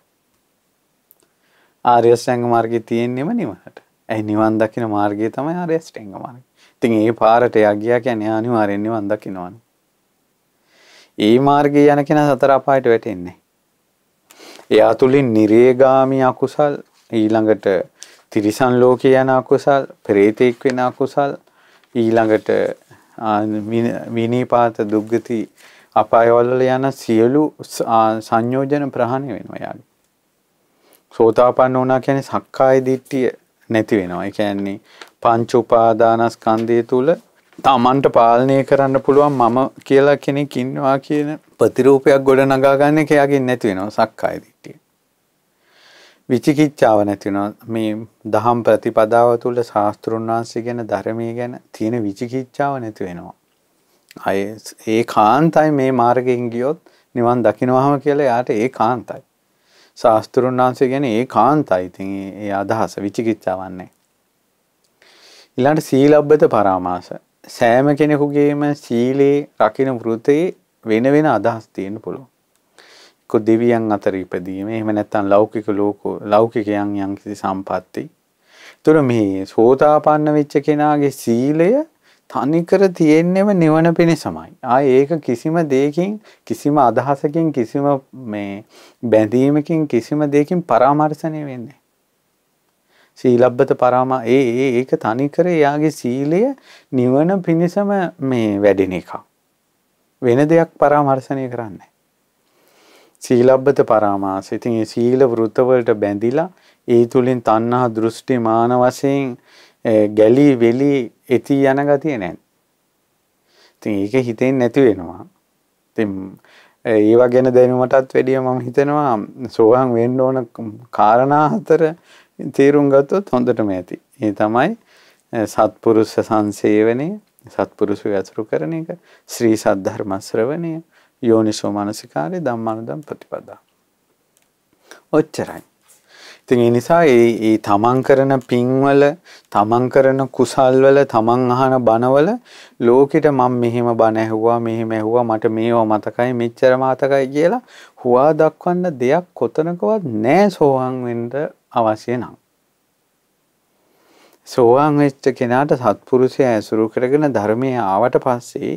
ආර්ය ශ්‍රැංග මාර්ගයේ තියෙන්නේම නිවනට. ඒ නිවන් දකින මාර්ගය තමයි ආර්ය ශ්‍රැංග මාර්ගය. ඉතින් ඒ පාරට එයා ගියා කියන්නේ අනිවාර්යෙන් නිවන් දකින්නවනේ. ඒ මාර්ගය යන කෙනා සතර අපායට වැටෙන්නේ. එයා තුලින් නිරේගාමි අකුසල් ඊළඟට තිරිසන් ලෝකේ යන අකුසල්, ප්‍රේතෙක් වෙන අකුසල් ඊළඟට විනීපාත දුක්ගති අපායවල යන සියලු සංයෝජන ප්‍රහාණය වෙනවා යාළුවෝ. සෝතාපන්න වුණා කියන්නේ සක්කාය දිට්ඨිය නැති වෙනවා. ඒ කියන්නේ පංච උපාදානස්කන්ධය තුල තමන්ට පාලනය කරන්න පුළුවන් මම කියලා කෙනෙක් ඉන්නවා කියන ප්‍රතිරූපයක් ගොඩ නගා ගන්න එක එයාගෙන් නැති වෙනවා සක්කාය දිට්ඨිය. විචිකිච්ඡාව නැතිනවා මේ දහම් ප්‍රතිපදාව තුළ ශාස්තෘන් වහන්සේ ගැන ධර්මය ගැන තියෙන විචිකිච්ඡාව නැති වෙනවා. අය ඒ කාන්තයි මේ මාර්ගයෙන් ගියොත් නිවන් දකිනවාම කියලා යාට ඒ කාන්තයි. ශාස්තෘන් වහන්සේ ගැන ඒ කාන්තයි. ඉතින් ඒ අදහස විචිකිච්ඡාවක් නැහැ. ඉලාට සීලබ්බත පරාමාස සෑම කෙනෙකුගේම සීලේ රකින වෘතයේ වෙන වෙන අදහස් තියෙන පුළුව. කො දෙවියන් අතර ඉපදීම එහම නැත්තන් ලෞකික ලෝකෝ ලෞකිකයන් යංකිසි සම්පත්ති. තුර මේ සෝතාපන්න වෙච්ච කෙනාගේ සීලය තනිකර තියෙන්නෙම නිවන පිණිසමයි. ආ ඒක කිසිම දෙයකින් කිසිම අදහසකින් කිසිම මේ බැඳීමකින් කිසිම දෙයකින් පරාමර්ශනය වෙන්නේ. සීලබ්බත පරාම ඒ ඒක තනිකර එයාගේ සීලය නිවන පිණිසම මේ වැඩෙන එක. වෙන දෙයක් පරාමර්ශනය කරන්න. සීලබ්බත පරාමාස ඉතින් ඒ සීල වෘතවලට බැඳිලා ඒ තුලින් තණ්හා දෘෂ්ටි මාන වශයෙන් ගැලී වෙලි ඇති යන ගතිය නැහැ. ඉතින් ඒක හිතෙන් නැති වෙනවා. ඉතින් ඒවා ගැන දැනුමටත් වැඩිය මම හිතනවා සෝහන් වෙන්න ඕන කාරණා හතර තේරුම් ගත්තොත් හොඳටම ඇති. ඒ තමයි සත්පුරුෂ සංසේවනය, සත්පුරුෂ වැසුරු කරන එක, ශ්‍රී සද්ධර්ම ශ්‍රවණය, යෝනිසෝ මනසිකාරේ ධම්මානුදම් ප්‍රතිපදා. ඔච්චරයි. ඉතින් ඒ නිසා ඒ ඒ තමන් කරන පින්වල තමන් කරන කුසල්වල තමන් අහන බණවල ලෝකෙට මම මෙහෙම බණ ඇහුවා මෙහෙම ඇහුවා මට මේවා මතකයි මෙච්චර මතකයි කියලා හුවා දක්වන්න දෙයක් කොතනකවත් නැහැ සෝහන් වෙන්න අවශ්‍ය නම්. සෝවාන් වෙච්ච කෙනාට සත්පුරුෂය ඇසුරු කරගෙන ධර්මය ආවට පස්සේ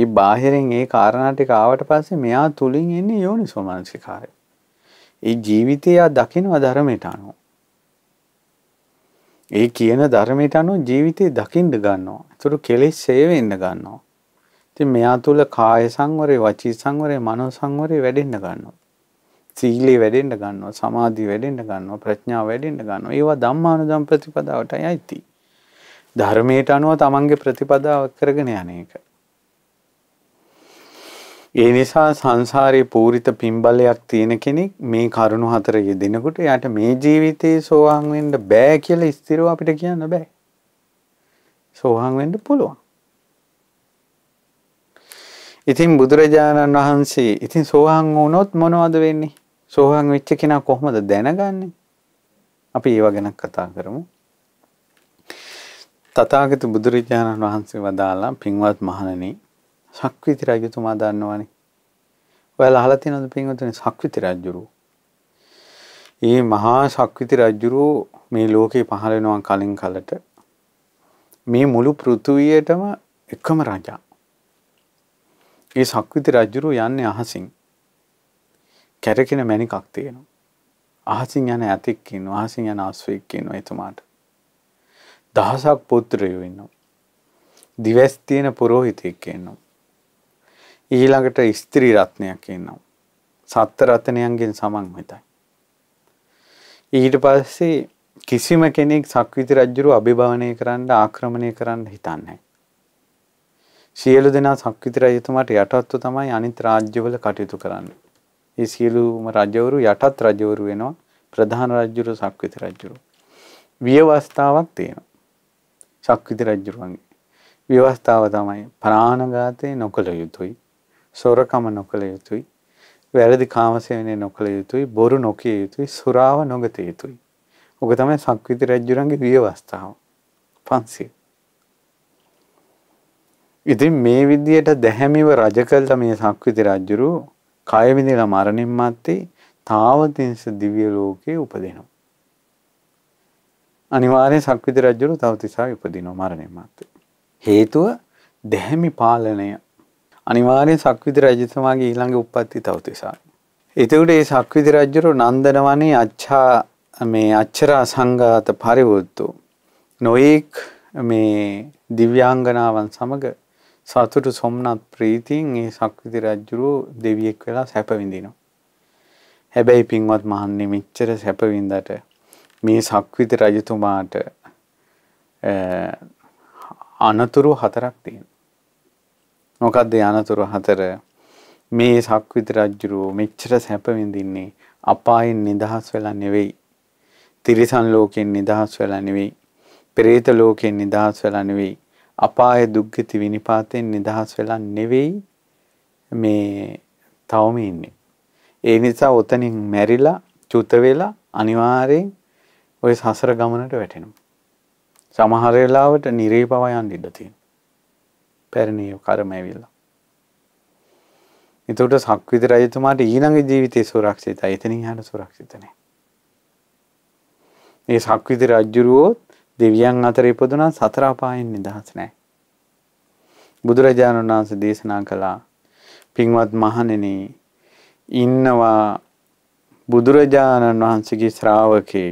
ඒ බාහිරින් ඒ කාරණා ටික ආවට පස්සේ මෙයා තුලින් එන්නේ යෝනිසෝමනසිකාරය. ඒ ජීවිතය දකිනවා ධර්මයට අනුව. ඒ කියන ධර්මයට අනුව ජීවිතේ දකින්න ගන්නවා. ඒතර කෙලෙස් සේවෙන්න ගන්නවා. ඉතින් මෙයා තුල කාය සංවරේ, වචී සංවරේ, මනෝ සංවරේ වැඩෙන්න ගන්නවා. සීලේ වැඩෙන්ට ගන්නවා සමාධී වැඩෙන්ට ගන්නවා ප්‍රඥාව වැඩෙන්ට ගන්නවා ඒවා ධම්මානුදම් ප්‍රතිපදාවට අයිති. ධර්මයට අනුව තමන්ගේ ප්‍රතිපදාව කරගෙන යන්නේක. ඒ නිසා සංසාරයේ පූරිත පිම්බලයක් තියෙන කෙනෙක් මේ කරුණු හතර යෙදෙනකොට යාට මේ ජීවිතේ සෝවාන් වෙන්න බෑ කියලා ස්ථිරව අපිට කියන්න බෑ. සෝවාන් වෙන්න පුළුවන්. ඉතින් බුදුරජාණන් වහන්සේ ඉතින් සෝහන් වුණොත් මොනවද වෙන්නේ? සෝහන් වෙච්ච කෙනා කොහොමද දැනගන්නේ? අපි ඒව ගැන කතා කරමු. තථාගත බුදුරජාණන් වහන්සේ වදාලා පින්වත් මහණෙනි සක්විති රජතුමා දන්නවනේ. ඔයාලා අහලා තියෙනවද පින්වතුනි සක්විති රජුරු? මේ මහා සක්විති රජුරු මේ ලෝකේ පහළ වෙනවා කලින් කලට මේ මුළු පෘථුවියටම එකම රජා. ඒ සක්විති රජුරු යන්නේ අහසින්. කැරකෙන මැනිකක් තියෙනවා. අහසින් යන ඇතෙක් ඉන්නවා. අහසින් යන අශ්වයෙක් ඉන්නවා එතුමාට. දහසක් පුත්‍රයෝ ඉන්නවා. දිවස් තියෙන පූජිතෙක් ඉන්නවා. ඊළඟට ස්ත්‍රී රත්නයක් ඉන්නවා. සත්ත රත්නයන්ගෙන් සමන්විතයි. ඊට පස්සේ කිසිම කෙනෙක් සක්විති රජුරුව අභිභවනය කරන්න ආක්‍රමණය කරන්න හිතන්නේ සියලු දෙනා සක්විති රජතුමාට යටත්ව තමයි අනිත් රාජ්‍යවල කටයුතු කරන්නේ. ඒ සියලුම රජවරු යටත් රජවරු වෙනවා ප්‍රධාන රජුරු සක්විත රජුරු. විවස්ථාවක් තියෙනවා. සක්විත රජුරුවන්ගේ. විවස්ථාව තමයි ප්‍රාණඝාතේ නොකළ යුතුයි. සොරකම නොකළ යුතුයි. වැරදි කාමසේවනය නොකළ යුතුයි. බොරු නොකිය යුතුයි. සුරාව නොගත යුතුයි. ඔක තමයි සක්විත රජුරන්ගේ විවස්ථාව. 500. ඉතින් මේ විදියට දැහැමිව රජ කළ මේ සක්විති රජුරු කය විඳලා මරණින් මත්තේ තාවතින්ස දිව්‍ය ලෝකේ උපදිනවා. අනිවාර්යෙන් සක්විති රජුරු තවතිසා උපදිනවා මරණින් මත්තේ. හේතුව දැහැමි පාලනය. අනිවාර්යෙන් සක්විති රජතුමාගේ ඊළඟ උප්පත්ති තවතිසා. එතකොට ඒ සක්විති රජුරු නන්දනවනේ අච්චා මේ අච්චරා සංඝාත පරිවෘත්තු නොඑක් මේ දිව්‍යාංගනාවන් සමග සතුටු සොම්නත් ප්‍රීතින් ඒ සක්විති රජ්ජුරු දෙවියෙක් වෙලා සැපවිඳිනවා. හැබැයි පින්වත් මහන්නේ මෙච්චර සැපවින්දට මේ සක්විති රජතුමාට අනතුරු හතරක් තියෙනවා. මොකද්ද අනතුරු හතර? මේ සක්විති රජ්ජුරු මෙච්චර සැපවිඳින්නේ අපායෙන් නිදහස් වෙලා නෙවෙයි. තිරිසන් ලෝකයෙන් නිදහස් වෙලා නෙවෙයි. පෙරේත ලෝකයෙන් නිදහස් වෙලා නෙවෙයි. අපාය දුක්ගති විනිපාතයෙන් නිදහස් වෙලා නෙවෙයි මේ තවම ඉන්නේ. ඒ නිසා ඔතනින් මැරිලා චුත වෙලා අනිවාර්යෙන් ওই සසර ගමනට වැටෙනවා. සමහර වෙලාවට නිරේපව යන්න ඉඩ තියෙනවා. පැරණිය කර්ම ඇවිල්ලා. එතකොට සක්විති රජතුමාට ඊළඟ ජීවිතේ සුරක්ෂිතයි. එතනින් එහාට සුරක්ෂිත නැහැ. මේ සක්විති රජුරුවොත් දෙවියන් අතර ඉපදුනා සතර අපායෙන් නිදහස් නැහැ. බුදුරජාණන් වහන්සේ දේශනා කළා පින්වත් මහණෙනි ඉන්නවා බුදුරජාණන් වහන්සේගේ ශ්‍රාවකේ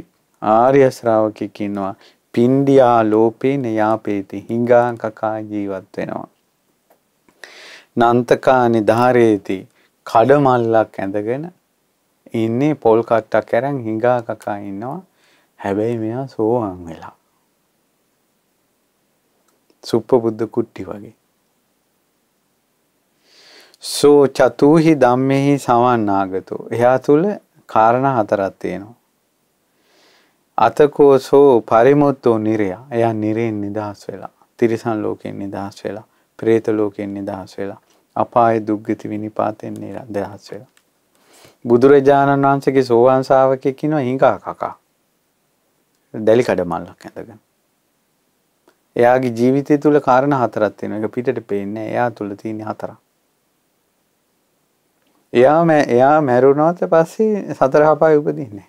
ආර්ය ශ්‍රාවකෙක් ඉන්නවා පින්ඩියා ලෝපේ නයාපේති හිඟා කකා ජීවත් වෙනවා. නන්තකා නිධාරේති කඩමල්ලක් ඇඳගෙන ඉන්නේ පොල් කට්ටක් අරන් හිඟා කකා ඉන්නවා. හැබැයි මෙයා සෝවාන් වෙලා. සුප්ප බුද්ධ කුට්ටි වගේ. සෝ චතුහි ධම්මෙහි සමන්නාගතෝ. එයා තුල කාරණා හතරක් තියෙනවා. අතකෝ සෝ පරිමුත්තෝ නිරය. එයා නිරෙන් නිදහස් වෙලා, තිරිසන් ලෝකෙන් නිදහස් වෙලා, പ്രേත ලෝකෙන් නිදහස් වෙලා, අපාය දුක්ගති විනිපාතෙන් නිදහස් වෙලා. බුදුරජාණන් වහන්සේගේ සෝවාන් ශාවකයෙක් කියනවා හිඟා කකා. දැලි කඩ මල්ලක් ඇඳගෙන. එයාගේ ජීවිතය තුළ කාරණ හතරක් තියෙනවා. ඒක පිටට පේන්නේ එයා තුළ තියෙන හතරක්. එයා එයා මැරුණාට පස්සේ සතර අපාය උපදින්නේ.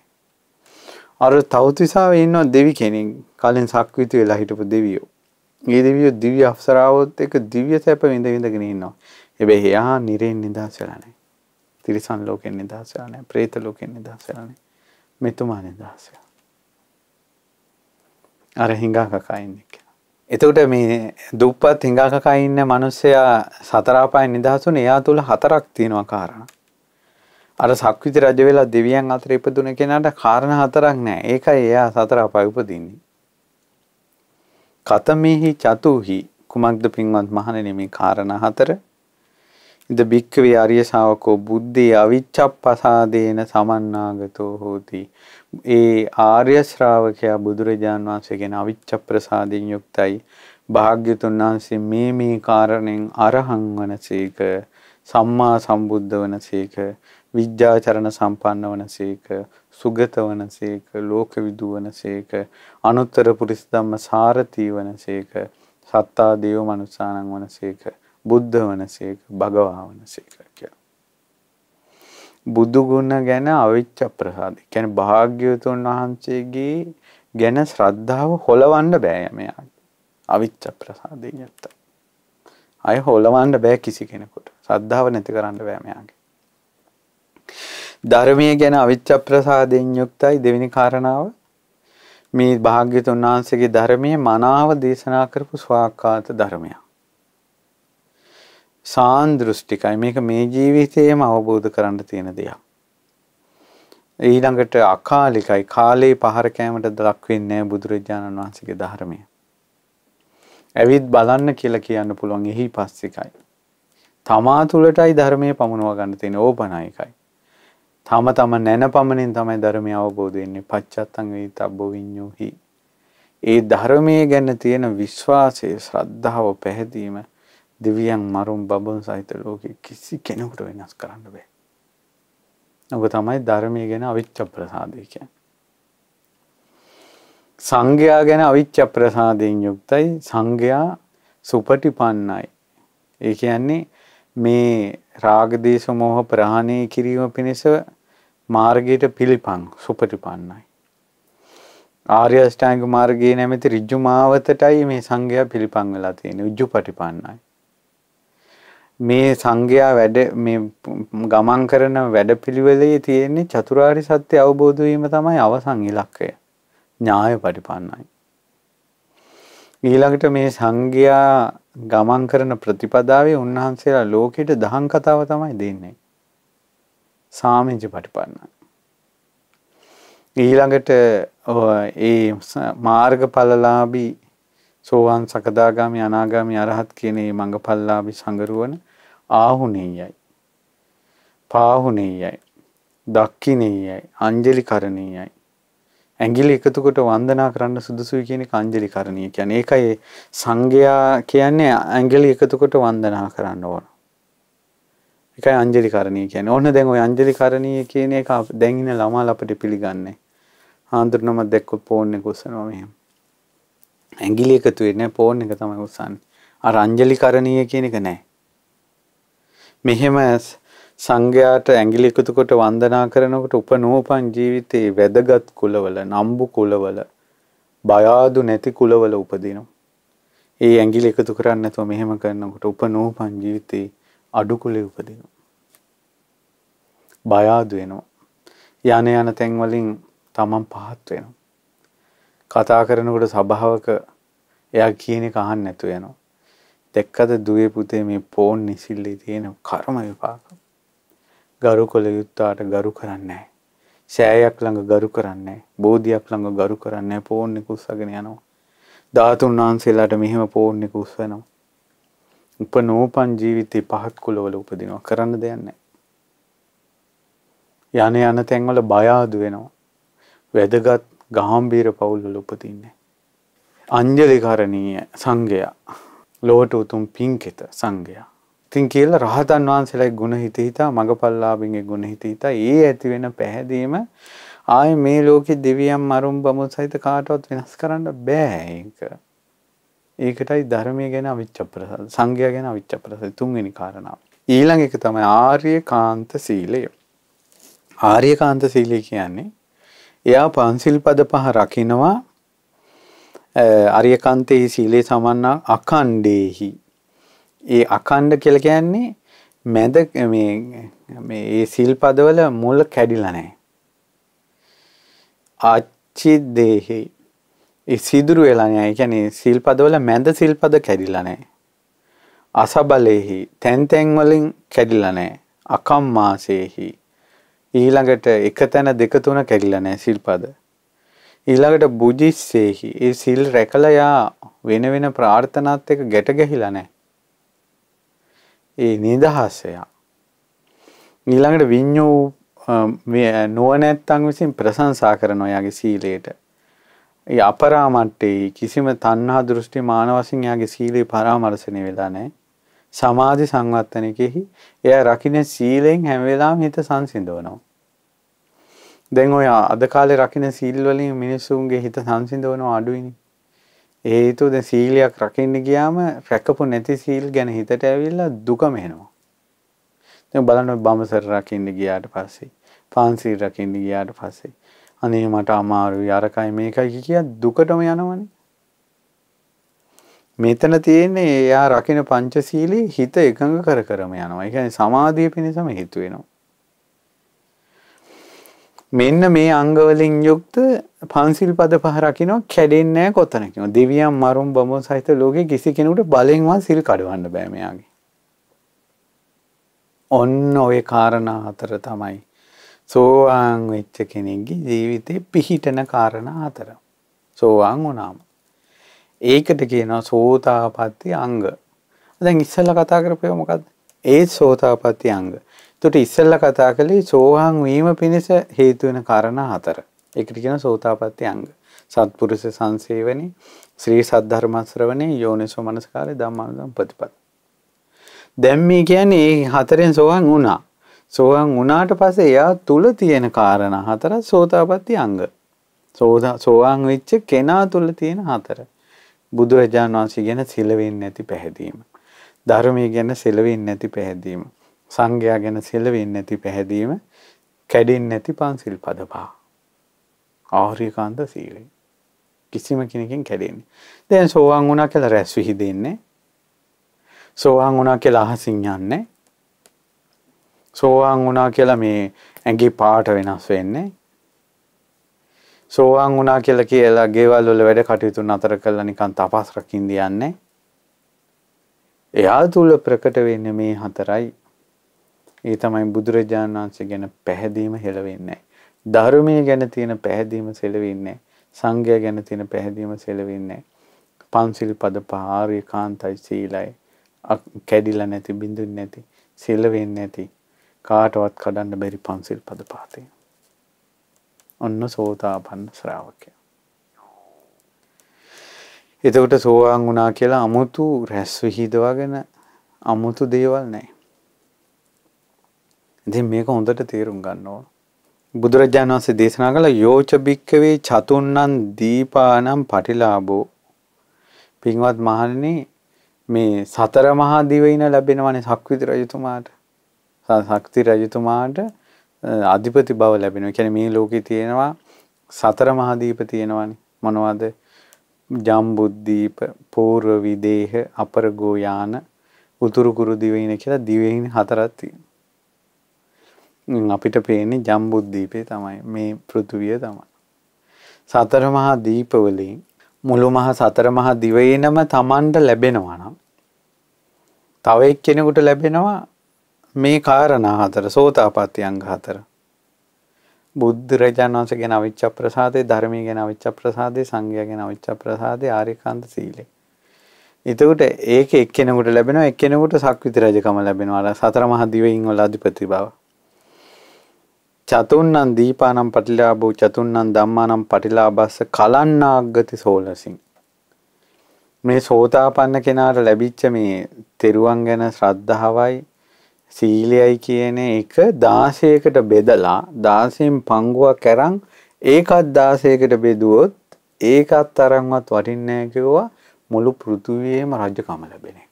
අර තවුතිසාවේ ඉන්න දෙවි කෙනෙක් කලින් සක්විති වෙලා හිටපු දෙවියෝ. මේ දෙවියෝ දිව්‍ය අප්සරාවොත් එක දිව්‍ය සැප විඳ විඳගෙන ඉන්නවා. හැබැයි එයා නිරෙන් නිදහස් වෙලා නැහැ. තිරිසන් ලෝකෙන් නිදහස් වෙලා නැහැ. പ്രേත ලෝකෙන් නිදහස් වෙලා නැහැ. මෙතුමා නිදහස් වෙලා. අර හිඟා කකා ඉන්නේ. එතකොට මේ දුප්පත් හිඟකකා ඉන්න මිනිස්සයා සතරාපායෙන් නිදහසුන එයා තුල හතරක් තියෙනවා කාරණා. අර සක්විති රජ වෙලා දෙවියන් අතර ඉපදුන කෙනාට කාරණා හතරක් නැහැ. ඒකයි එයා සතරාපාය උපදින්නේ. කතමේහි චතුහි කුමක්ද පින්වත් මහණෙනි මේ කාරණා හතර? ඉද බික්කවේ ආර්ය ශාවකෝ බුද්ධේ අවිච්ඡප්පසාදේන සමන්නාගතෝ හෝති. ඒ ආර්ය ශ්‍රාවකයා බුදුරජාන් වහන්සේ කියන අවිච්ඡ ප්‍රසාදයෙන් යුක්තයි භාග්‍යතුන් වහන්සේ මේ මේ කාරණෙන් අරහං වනසේක සම්මා සම්බුද්ධ වනසේක විද්‍යාචරණ සම්පන්න වනසේක සුගත වනසේක ලෝකවිදු වනසේක අනුත්තර පුරිස ධම්ම සාරති වනසේක සත්තා දේව මනුසානං වනසේක බුද්ධ වනසේක භගවා වනසේක කියලා බුදු ගුණ ගැන අවිච්ඡ ප්‍රසාද. කියන්නේ භාග්‍යවතුන් වහන්සේගේ ගැන ශ්‍රද්ධාව හොලවන්න බෑ යමයාට. අවිච්ඡ ප්‍රසාදේ නැත්තම්. අය හොලවන්න බෑ කිසි කෙනෙකුට. ශ්‍රද්ධාව නැති කරන්න බෑ මෙයාගේ. ධර්මයේ ගැන අවිච්ඡ ප්‍රසාදයෙන් යුක්තයි දෙවෙනි කාරණාව. මේ භාග්‍යතුන් වහන්සේගේ ධර්මයේ මනාව දේශනා කරපු ස්වාක්කාත ධර්මයක්. සාන්දෘෂ්ටිකයි. මේක මේ ජීවිතේම අවබෝධ කරන්න තියෙන දෙයක්. ඊළඟට අකාලිකයි. කාලේ පහර කෑමට දක් වෙන්නේ බුදුරජාණන් වහන්සේගේ ධර්මය. ඇවිත් බලන්න කියලා කියන්න පුළුවන් එහි පස්සිකයි. තමා තුළටයි ධර්මය පමුණුව ගන්න තියෙන ඕපනායකයි. තම තම නැන පමණින් තමයි ධර්මය අවබෝධ වෙන්නේ පච්චත්තං වේතබ්බෝ විඤ්ඤෝහි. ඒ ධර්මයේ ගැන තියෙන විශ්වාසය, ශ්‍රද්ධාව, පැහැදීම දෙවියන් මරුම් බබන් සහිත ලෝක කිසි කෙනෙකුට වෙනස් කරන්න බෑ. ඔබ තමයි ධර්මය ගැන අවිච්ච ප්‍රසාදයකය. සංඝයා ගැන අවිච්ච ප්‍රසාදයෙන් යුක්තයි සංඝයා සුපටි පන්නයි. ඒ කියන්නේ මේ රාගදේශ මෝහ ප්‍රහණය කිරීම පිණිස මාර්ගයට පිළිපං සුපටි පන්නයි. ආර්ය ෂ්ටාංග මාර්ගයේ නැමැති ඍජු මාවතටයි මේ සංඝයා පිළිපං වෙලා තියෙන්නේ. උජ්ජු පටිපන්නයි. මේ සංඝයා වැඩ මේ ගමන් කරන වැඩපිළිවෙලේ තියෙන්නේ චතුරාර්ය සත්‍ය අවබෝධ වීම තමයි අවසන් ඉලක්කය. ඥාය පරිපන්නයි. ඊළඟට මේ සංඝයා ගමන් කරන ප්‍රතිපදාවේ උන්වහන්සේලා ලෝකෙට දහම් කතාව තමයි දෙන්නේ. සාමිජ පරිපන්නයි. ඊළඟට ඒ මාර්ගඵලලාභී සෝවාන් සකදාගාමි අනාගාමි අරහත් කියන මේ මඟපල්ලාභී සංගරුවන ආහුනේයයි. පාහුනේයයි. දක්කිනේයයි. අංජලි කරණීයයි. ඇඟිලි එකතුකොට වන්දනා කරන්න සුදුසුයි කියන කංජලි කරණීය කියන්නේ. ඒකයි සංඝයා කියන්නේ ඇඟිලි එකතුකොට වන්දනා කරන්න ඕන. එකයි අංජලි කරණීය කියන්නේ. ඕන දැන් ওই අංජලි කරණීය කියන එක දැන් ඉන්න ළමා අපිට පිළිගන්නේ. ආන්දරනම දැක්කොත් ෆෝන් එක උස්සනවා මෙහෙම. ඇඟිලි එකතු වෙන්නේ ෆෝන් එක තමයි උස්සන්නේ. අර අංජලි කරණීය කියන එක නෑ. මෙහෙම සංඝයාට ඇඟිලි එකතු කොට වන්දනා කරනකොට උපනෝපන් ජීවිතේ වැදගත් කුලවල නම්බු කුලවල බයාදු නැති කුලවල උපදිනවා. ඒ ඇඟිලි එකතු කරන්නේ නැතුව මෙහෙම කරනකොට උපනෝපන් ජීවිතේ අඩු කුලෙ උපදිනවා. බයාදු වෙනවා. යانے යන තැන් වලින් තමන් පහත් වෙනවා. කතා කරනකොට සබාවක එයා කියන එක අහන්න නැතුව යනවා. දැක්කද දුවේ පුතේ මේ පෝන් නිසිල්ලේ තියෙන කර්ම විපාක. ගරු කළ යුත්තාට ගරු කරන්නේ සෑයක් ළඟ ගරු කරන්නේ බෝධියක් ළඟ ගරු කරන්නේ පෝන් නිකුස්සගෙන යනවා. ධාතුන් වහන්සේලාට මෙහෙම පෝන් නිකුස් වෙනවා. උපනෝපන් ජීවිතේ පහත් කුලවල උපදිනවා කරන්න දෙයක් නැහැ. යන යන තැන්වල බය ආදු වෙනවා. වැදගත් ගාම්භීර පවුල්වල උපදින්නේ. අංජලිකරණීය සංඝයා ලොවට උතුම් පින්කෙත සංඝයා. ඉතින් කියලා රහතන් වහන්සේලාගේ ගුණ හිත හිතා මගපල්ලාබින්ගේ ගුණ හිත හිතා ඒ ඇති වෙන පැහැදීම ආයේ මේ ලෝකේ දෙවියන් මරුම් බමුත් සහිත කාටවත් වෙනස් කරන්න බෑ ඒක. ඒකටයි ධර්මය ගැන අවිච්ඡප්‍රසාද සංඝයා ගැන අවිච්ඡප්‍රසාද තුන්වෙනි කාරණාව. ඊළඟ එක තමයි ආර්යකාන්ත සීලය. ආර්යකාන්ත සීලය කියන්නේ එයා පන්සිල් පද පහ රකිනවා අරියකන්තෙහි සීලේ සමන්නා අකණ්ඩේහි. ඒ අකණ්ඩ කියලා කියන්නේ මැද මේ මේ ඒ සිල්පදවල මුල කැඩිලා නැහැ. අච්චිදේහි. ඒ සිදුරු වෙලා නැහැ. ඒ කියන්නේ සිල්පදවල මැද සිල්පද කැඩිලා නැහැ. අසබලේහි තැන් තැන් වලින් කැඩිලා නැහැ. අකම්මාසේහි. ඊළඟට එක තැන දෙක තුන කැඩිලා නැහැ සිල්පද. ඊළඟට බුජිස්සේහි ඒ සිල් රැකලා යා වෙන වෙන ප්‍රාර්ථනාත් එක්ක ගැට ගැහිලා නැහැ. ඒ නිදහස යා. ඊළඟට විඤ්ඤෝ මේ නුවණැත්තන් විසින් ප්‍රශංසා කරන ඔයාගේ සීලයට. ඒ අපරාමට්ටේ කිසිම තණ්හා දෘෂ්ටි මාන වශයෙන් එයාගේ සීලේ පරාමර්ශණය වෙලා නැහැ. සමාධි සංවර්ධනකෙහි එයා රකින්න සීලෙන් හැම වෙලාවෙම හිත සංසිඳවනවා. දැන් ඔය අද කාලේ රකින්න සීල් වලින් මිනිස්සුන්ගේ හිත සංසිඳවනවා අඩුයිනේ. ඒ හේතුව දැන් සීලයක් රකින්න ගියාම රැකපු නැති සීල් ගැන හිතට ඇවිල්ලා දුක මෙහෙනවා. දැන් බලන්න බඹසර රකින්න ගියාට පස්සේ පාන්සීල් රකින්න ගියාට පස්සේ අනේ මට අමාරුයි අරකයි මේකයි කිය දුකටම යනවනේ. මෙතන තියෙන්නේ එයා රකින පංචශීලී හිත එකඟ කර කරම යනවා. ඒ කියන්නේ සමාධිය පිණිසම හේතු වෙනවා. මෙන්න මේ අංගවලින් යුක්ත පන්සිල් පද පහ රකින්න කැඩෙන්නේ නැහැ කොතනකින්. දෙවියන් මරුන් බඹුන් සහිත ලෝකේ කිසි කෙනෙකුට බලෙන්වත් සිල් කඩවන්න බෑ මෙයාගේ. ඔන්න ওই කාරණා හතර තමයි සෝවාන් වෙච්ච කෙනෙක්ගේ ජීවිතේ පිහිටන කාරණා හතර. සෝවාන් වුණාම. ඒකට කියනවා සෝතාපට්ටි අංග. දැන් ඉස්සෙල්ලා කතා කරපේ මොකද්ද? ඒ සෝතාපට්ටි අංග. එතකොට ඉස්සෙල්ලා කතා කළේ සෝහන් වීම පිණිස හේතු වෙන කාරණා හතර. ඒකට කියන සෝතාපට්ටි අංග. සත්පුරුෂ සංසේවනේ, ශ්‍රී සද්ධර්ම ශ්‍රවණේ, යෝනිසෝ මනසකාරේ ධම්මානුදම් ප්‍රතිපද. දැන් මේ කියන්නේ මේ හතරෙන් සෝහන් වුණා. සෝහන් වුණාට පස්සේ එයා තුල තියෙන කාරණා හතර සෝතාපට්ටි අංග. සෝහන් වෙච්ච කෙනා තුල තියෙන හතර. බුදුරජාණන් වහන්සේ ගැන සිලවෙන්නේ නැති පැහැදීම. ධර්මයේ ගැන සිලවෙන්නේ නැති පැහැදීම. සංඝයා ගැන සෙල වෙන්නේ නැති පැහැදීම කැඩෙන්නේ නැති පන්සිල් පද පහ. ආර්යකාන්ත සීලය. කිසිම කෙනකින් කැඩෙන්නේ. දැන් සෝවාන් වුණා කියලා රැස් විහිදෙන්නේ. සෝවාන් වුණා කියලා අහසින් යන්නේ. සෝවාන් වුණා කියලා මේ ඇඟේ පාට වෙනස් වෙන්නේ. සෝවාන් වුණා කියලා කියලා ගෙවල් වල වැඩ කටයුතු නතර කරලා නිකන් තපස් රකින්න යන්නේ. එයා තුල ප්‍රකට වෙන්නේ මේ හතරයි ඒ තමයි බුදුරජාණන් වහන්සේ ගැන පැහැදීම හෙළවෙන්නේ ධර්මයේ ගැන තියෙන පැහැදීම සෙලවෙන්නේ සංඝය ගැන තියෙන පැහැදීම සෙලවෙන්නේ පන්සිල් පද පහ ආර්යකාන්තයි සීලයි කැඩිලා නැති බිඳුන් නැති සෙල වෙන්නේ නැති කාටවත් කඩන්න බැරි පන්සිල් පද පහතේ. ඔන්න සෝතාපන්න ශ්‍රාවකය. එතකොට සෝවාන් වුණා කියලා 아무තු රැස් විහිදවගෙන 아무තු දේවල් නැහැ. ඉතින් මේක හොඳට තේරුම් ගන්න ඕන. බුදුරජාණන් වහන්සේ දේශනා කළ යෝච භික්කවේ චතුන්නන් දීපානම් පටිලාභෝ පින්වත් මහණෙනි මේ සතර මහා දිවයින ලැබෙනවනේ සක්විති රජතුමාට. සක්ති රජතුමාට අධිපති බව ලැබෙනවා. කියන්නේ මේ ලෝකේ තියෙනවා සතර මහා දීප තියෙනවනේ. මොනවද? ජම්බුද්දීප, පූර්ව විදේහ, අපරගෝයාන, උතුරු කුරු දිවයින කියලා දිවයින හතරක් තියෙනවා. අපිට පේන්නේ ජම්බුද්දීපය තමයි මේ පෘථුවිය තමයි. සතර මහා දීපවලින් මුළු මහ සතර මහා දිවයිනම Tamanට ලැබෙනවා නම් තව එක්කෙනෙකුට ලැබෙනවා මේ කාරණා හතර සෝතාපට්ටි අංග හතර. බුදුරජාණන් වහන්සේ ගැන අවිච්ඡ ප්‍රසාදේ ධර්මයේ ගැන අවිච්ඡ ප්‍රසාදේ සංඝයා ගැන අවිච්ඡ ප්‍රසාදේ ආරිකාන්ත සීලය. එතකොට ඒක එක්කෙනෙකුට ලැබෙනවා එක්කෙනෙකුට සක්විති රජකම ලැබෙනවා සතර මහා දිවයින් වල අධිපති බව. චතුන්නන් දීපානම් පටිලාබූ චතුන්නන් දම්මානම් පටිලාබස්ස කලන්නාග්ගති සෝලසින්. මේ සෝතාපන්න කෙනාට ලැබිච්ච මේ තෙරුවන් ගැන ශ්‍රද්ධාවයි සීලයයි කියන එක දාසයකට බෙදලා දාසයෙන් පංගුවක් කරන් ඒකත් දාසයකට බෙදුවොත් ඒකත් තරම්වත් වටින්නේ නැහැ මුළු පෘථුවියේම රජකම ලැබෙන එක.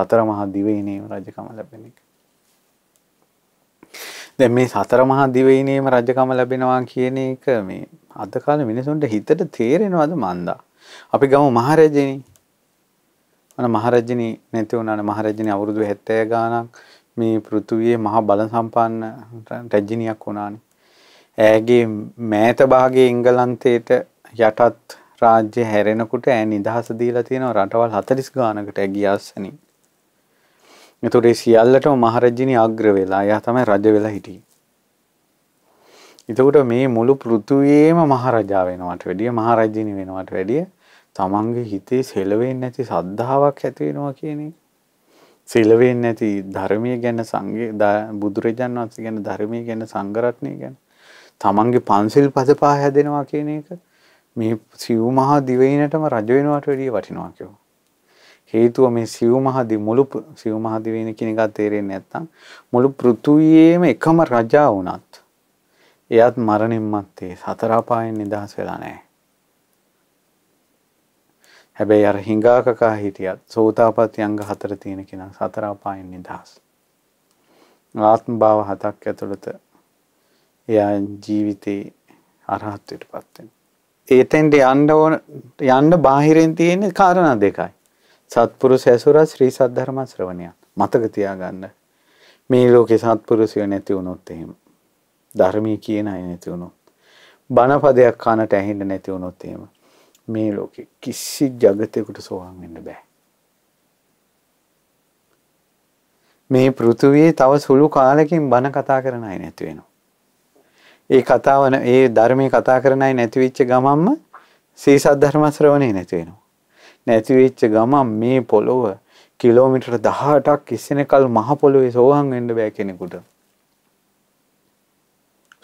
සතර මහා දිවයිනේම රජකම ලැබෙන එක. දැ මේ සතර මහා දිවයිනේම රජකම ලැබෙනවා කියන එක මේ අදකාල මිනිසුන්ට හිතට තේරෙනවද මන්දා. අපි ගම මහරජන මන මහරජන නැති වුණන මහරජන අවුරුදු හැත්තය ගානක් මේ පෘතුවයේ මහා බල සම්පන්න රැජ්ජිනියක් වුණානේ. ඇගේ මෑතභාගේ ඉංගලන්තයට යටත් රාජ්‍ය හැරෙනකුට ඇ නිදහස දීලා තියෙනව රටවල් හතරිස් ගානකට ඇගියස්සනින්. එතකොට ඒ සියල්ලටම මහරජිනී ආග්‍ර වෙලා එයා තමයි රජ වෙලා හිටියේ. එතකොට මේ මුළු පෘථුවියේම මහරජා වෙනවට වැඩිය මහරජිනී වෙනවට වැඩිය තමන්ගේ හිතේ සෙලවෙන්නේ නැති සද්ධාාවක් ඇති වෙනවා කියන එක. සෙලවෙන්නේ නැති ධර්මීය ගැන සංගේ බුදුරජාන් වහන්සේ ගැන ධර්මීය ගැන සංගරත්නය ගැන තමන්ගේ පන්සිල් පද පහ හැදෙනවා කියන එක මේ සිව් මහා දිවයිනටම රජ වෙනවට වැඩිය වටිනවා කියනවා. හේතුව මේ සිව්මහදි මුළු සිව්මහදි වෙන කියන එක තේරෙන්නේ නැත්තම් මුළු පෘථුවියේම එකම රජා වුණත් එයාත් මරණින් මත්තේ සතර අපායෙන් නිදහස් වෙලා නැහැ. හැබැයි අර හිඟාකකා හිටියත් සෝතාපට්ටි අංග හතර තියෙන කෙනා සතර අපායෙන් නිදහස්. ආත්ම භාව හතක් ඇතුළත එයා ජීවිතේ අරහත්ත්වයටපත් වෙනවා. ඒතෙන්ට යන්න ඕන යන්න බාහිරෙන් තියෙන කාරණා දෙකයි. සත්පුරුෂ ඇසුර ශ්‍රී සද්ධර්ම ශ්‍රවණිය. මතක තියාගන්න. මේ ලෝකේ සත්පුරුෂය නැති වුණොත් එහෙම. ධර්මයේ කියන අය නැති වුණොත්. බණපදයක් කනට ඇහෙන්න නැති වුණොත් එහෙම. මේ ලෝකේ කිසි జగතයකට සෝවාන් වෙන්න බෑ. මේ පෘථුවියේ තව සුළු කාලෙකින් බණ කතා කරන අය නැති වෙනවා. ඒ කතාවන ඒ ධර්මයේ කතා කරන අය නැති වෙච්ච ගමන්ම සීසත් ධර්ම ශ්‍රවණේ නැති වෙනවා. නැති වෙච්ච ගමන් මේ පොළොව කිලෝමීටර් 18ක් ඉස්සෙනකල් මහ පොළොවේ සෝහන් වෙන්න බෑ කෙනෙකුට.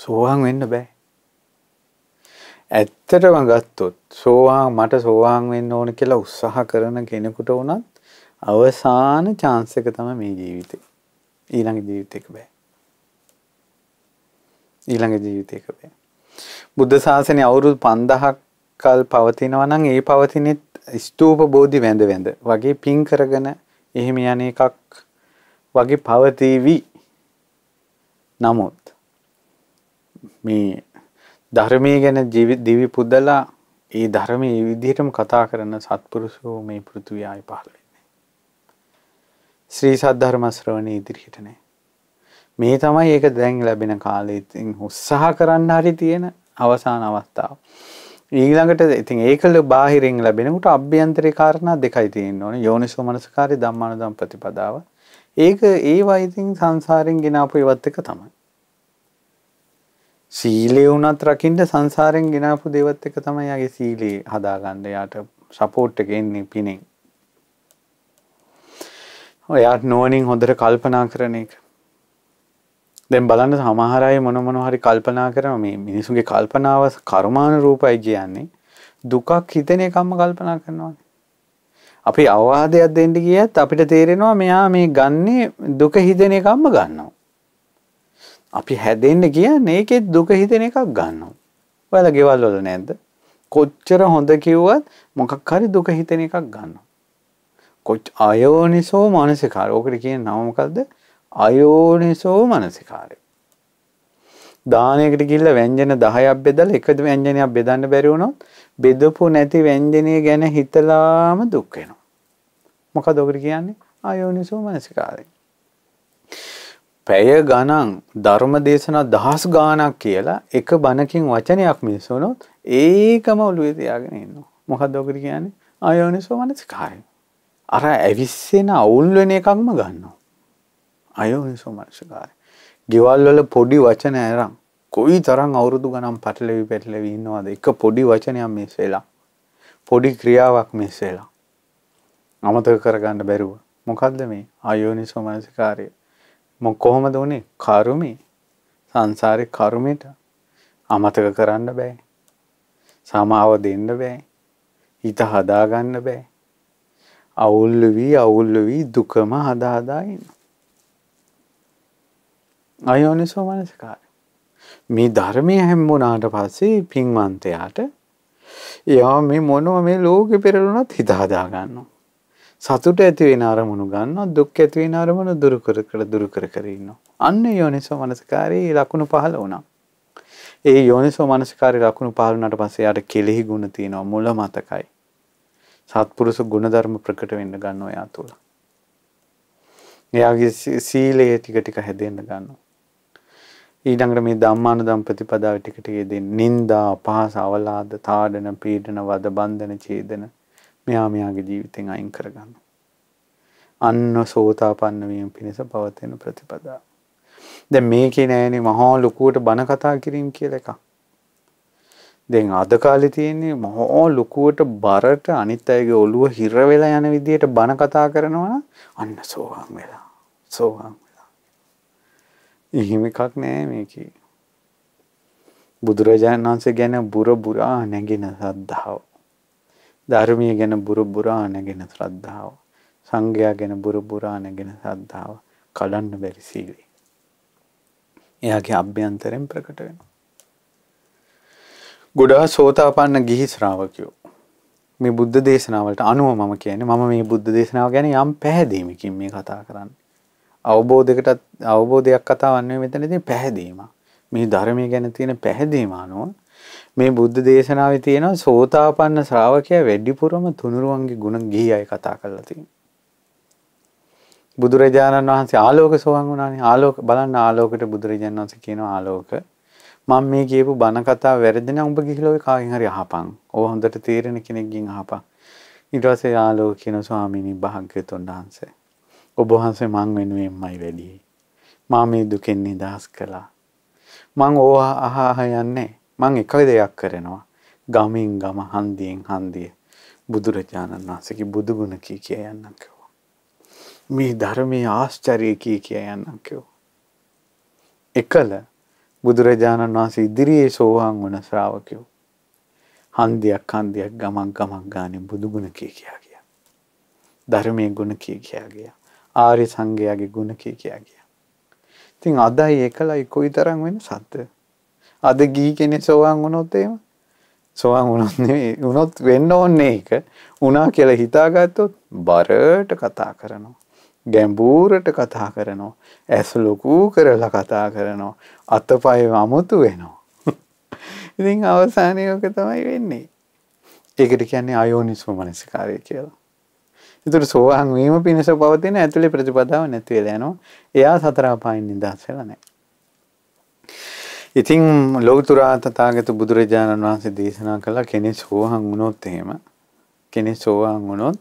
සෝහන් වෙන්න බෑ. ඇත්තටම ගත්තොත් සෝවාන් මට සෝවාන් වෙන්න ඕන කියලා උත්සාහ කරන කෙනෙකුට වුණත් අවසාන chance එක තමයි මේ ජීවිතේ. ඊළඟ ජීවිතේක බෑ. ඊළඟ ජීවිතේක බෑ. බුද්ධ ශාසනය අවුරුදු 5000ක් කල් පවතිනවා නම් ඒ පවතිනෙත් ස්තූප බෝධි වැඳ වැඳ වගේ පින් කරගෙන එහෙම යන එකක් වගේ පවතිවි. නමුත් මේ ධර්මයේ ගැන දිවි පුදලා ඒ ධර්මයේ විදිහටම කතා කරන සත්පුරුෂෝ මේ පෘථිවිය ආයි පහළ වෙන්නේ. ශ්‍රී සද්ධර්ම ශ්‍රවණේ ඉදිරියට නෑ. මේ තමයි ඒක දැන් ලැබෙන කාලේ ඉතින් උත්සාහ කරන්න හරි තියෙන අවසාන අවස්ථාව. ඊළඟට ඉතින් ඒකල බාහිරෙන් ලැබෙනකොට අභ්‍යන්තරේ කාරණා දෙකයි තියෙන්න ඕනේ යෝනිසෝ මනසකාරී ධම්මානුදම් ප්‍රතිපදාව. ඒක ඒවා ඉතින් සංසාරෙන් ගෙනාපු ඒවත් එක තමයි. සීලේ වුණත් රකින්න සංසාරෙන් ගෙනාපු දේවත් එක තමයි යාගේ සීලේ හදාගන්න යාට සපෝට් එක එන්නේ පිනෙන්. ඔයාට නොවනින් හොඳට කල්පනා කරන එක. දැම් බලන්න සමහරයි මොනමොන හරි කල්පනා කරන මේ මිනිසුගේ කල්පනාව කර්මාණ රූපයි කියන්නේ දුකක් හිතන එකම්ම කල්පනා කරනවා. අපි අවවාදයක් දෙන්න ගියත් අපිට තේරෙනවා මෙයා මේ ගන්නේ දුක හිතන එකම්ම ගන්නවා. අපි හැදෙන්න කියන්නේ ඒකෙත් දුක හිතන එකක් ගන්නවා. ඔයාලා ගෙවල් වල නැද්ද? කොච්චර හොඳ කිව්වත් මොකක් හරි දුක හිතෙන එකක් ගන්නවා. කොච් අයෝනිසෝ මානසිකාර. ඕකට කියන්නේ නම මොකද්ද? අයෝනිසෝ මනසිකාරය. දානයකට ගිල්ල වැංජන දහයක් බෙදල එකද වැංජනයක් බෙදන්න බැරිවුණොත් බෙදපු නැති වැංජනය ගැන හිතලාම දුක්කෙනවා. මොක දොකට කියන්නේ අයෝනිසෝ මනසිකාරය. පැය ගණන් ධර්ම දේශනා දහස් ගානක් කියලා එක බණකින් වචනයක් මිනිස්සුනොත් ඒකම ඔලුවේ තියාගෙන ඉන්නවා. මොකක් දොකට කියන්නේ අයෝනිසෝ මනසිකාරය. අර ඇවිස්සෙන අවුල් වෙන එකක්ම ගන්නවා. අයෝනිසෝ මනසිකාරය. ගෙවල් වල පොඩි වචන ඇරන් කොයි තරම් අවුරුදු ගණන් පටලෙවි පැටලෙවි ඉන්නවද? එක පොඩි වචනයක් මිස් වෙලා. පොඩි ක්‍රියාවක් මිස් වෙලා. අමතක කරගන්න බැරුව. මොකද්ද මේ අයෝනිසෝ මනසිකාරය? මොක කොහොමද උනේ? කර්මේ සංසාරේ කර්මෙට අමතක කරන්න බෑ. සමාව දෙන්න බෑ. හිත හදාගන්න බෑ. අවුල් වී අවුල් වී දුකම හදා හදා ඉන්න. අයෝනිසෝ මනසිකාරය. මේ ධර්මය හැම්බුනාට පස්සේ පින්වන්තයාට එයා මේ මොනව මේ ලෝකෙ පෙරළුණත් හිත හදා ගන්නවා. සතුට ඇති වෙන අරමුණු ගන්නවා, දුක් ඇති වෙන අරමුණු දුරු කර කර දුරු කර කර ඉන්නවා. අන්න යෝනිසෝ මනසිකාරයේ ලකුණු පහළ වුණා. ඒ යෝනිසෝ මනසිකාරයේ ලකුණු පහළ වුණාට පස්සේ යාට කෙලෙහි ගුණ තියෙනවා මුල මතකයි. සත්පුරුෂ ගුණධර්ම ප්‍රකට වෙන්න ගන්නවා එයා තුල. එයාගේ සීලය ටික ටික හැදෙන්න ගන්නවා. ඊළඟට මේ ධම්මානුදම් ප්‍රතිපදාව ටික ටික දෙන නින්දා අපහාස අවලාද තාඩන පීඩන වද බන්ධන ඡේදන මෙයා මෙයාගේ ජීවිතෙන් අයින් කරගන්න. අන්න සෝතාපන්න වීම පිණිස පවතින ප්‍රතිපදා. දැන් මේකේ නෑනේ මහා ලොකුවට බණ කතා කිරීම කියලා එකක්. දැන් අද කාලේ තියෙන්නේ මහා ලොකුවට බරට අනිත් අයගේ ඔළුව හිර වෙලා යන විදියට බණ කතා කරනවා අන්න සෝහන් වෙලා. සෝහන් එහෙම එකක් නෑ මේකේ. බුදුරජාණන් වහන්සේ ගැන බුර බුරා නැගෙන ශ්‍රද්ධාව. ධර්මීය ගැන බුර බුරා නැගෙන ශ්‍රද්ධාව. සංඝයා ගැන බුර බුරා නැගෙන ශ්‍රද්ධාව. කඩන්න බැරි සීලය. එයාගේ අභ්‍යන්තරයෙන් ප්‍රකට වෙනවා. ගොඩා සෝතාපන්න ගිහි ශ්‍රාවකයෝ මේ බුද්ධ දේශනාවලට අනුව මම කියන්නේ මම මේ බුද්ධ දේශනාව ගැන යම් පැහැදීමකින් මේ කතා කරන්නේ. අවබෝධයකටත් අවබෝධයක් කතාවන්නේ මෙතනදී පැහැදීම. මේ ධර්මය ගැන තියෙන පැහැදීම අනුව මේ බුද්ධ දේශනාවේ තියෙන සෝතාපන්න ශ්‍රාවකයා වැඩිපුරම තුනුරුවන්ගේ ගුණ ගිහි අය කතා කරලා තියෙනවා. බුදුරජාණන් වහන්සේ ආලෝක සෝවන් වුණානේ. ආලෝක බලන්න ආලෝකයට බුදුරජාණන් වහන්සේ කියනවා ආලෝක මම මේ කියපු බණ කතා වැරදි නම් ඔබ ගිහිල්ලා ඔය කාගෙන් හරි අහපන්. ඕව හොඳට තේරෙන කෙනෙක්ගෙන් අහපන්. ඊට පස්සේ ආලෝක කියන ස්වාමීන් වහන්සේ ඔබ වහන්සේ මං වෙනුවෙන්මයි වැඩි. මා මේ දුකෙන් නිදහස් කළා. මං ඕවා අහහ යන්නේ. මං එක දෙයක් කරනවා. ගමෙන් ගම හන්දියෙන් හන්දිය. බුදුරජාණන් වහන්සේගේ බුදුගුණ කී කිය යන්නම් කිව්වා. මේ ධර්මයේ ආශ්චර්ය කී කිය යන්නම් කිව්වා. එකල බුදුරජාණන් වහන්සේ ඉදිරියේ සෝවාන් වුණ ශ්‍රාවකයෝ හන්දියක් හන්දියක් ගමක් ගමක් ගානේ බුදුගුණ කී කියා ගියා. ධර්මයේ ගුණ කී කියා ගියා. ආර්ය සංඝයාගේ ගුණ කී කියා ගියා. ඉතින් අදයි එකලයි කොයිතරම් වෙනසක්ද? අද ගිහි කෙනෙක් සෝවාන් වුණොත් එහෙම සෝවාන් වුණොත් නෙවෙයි වුණොත් වෙන්න ඕනේ ඒක. වුණා කියලා හිතාගත්තොත් බරට කතා කරනවා. ගැඹුරට කතා කරනවා. ඇස් ලොකු කරලා කතා කරනවා. අතපය වමුතු වෙනවා. ඉතින් අවසානයේ ඔක තමයි වෙන්නේ. ඒකට කියන්නේ අයෝනිසෝ මනසිකාරය කියලා. ඒතර සෝවාන් වීම පිණිස පවතින ඇතුලේ ප්‍රතිපදාව නැති වෙලා යනවා. එයා සතර අපායන් නිදහස් වෙලා නැහැ. ඉතින් ලෞතුරා තථාගත බුදුරජාණන් වහන්සේ දේශනා කළ කෙනෙක් සෝවාන් වුණොත් එහෙම කෙනෙක් සෝවාන් වුණොත්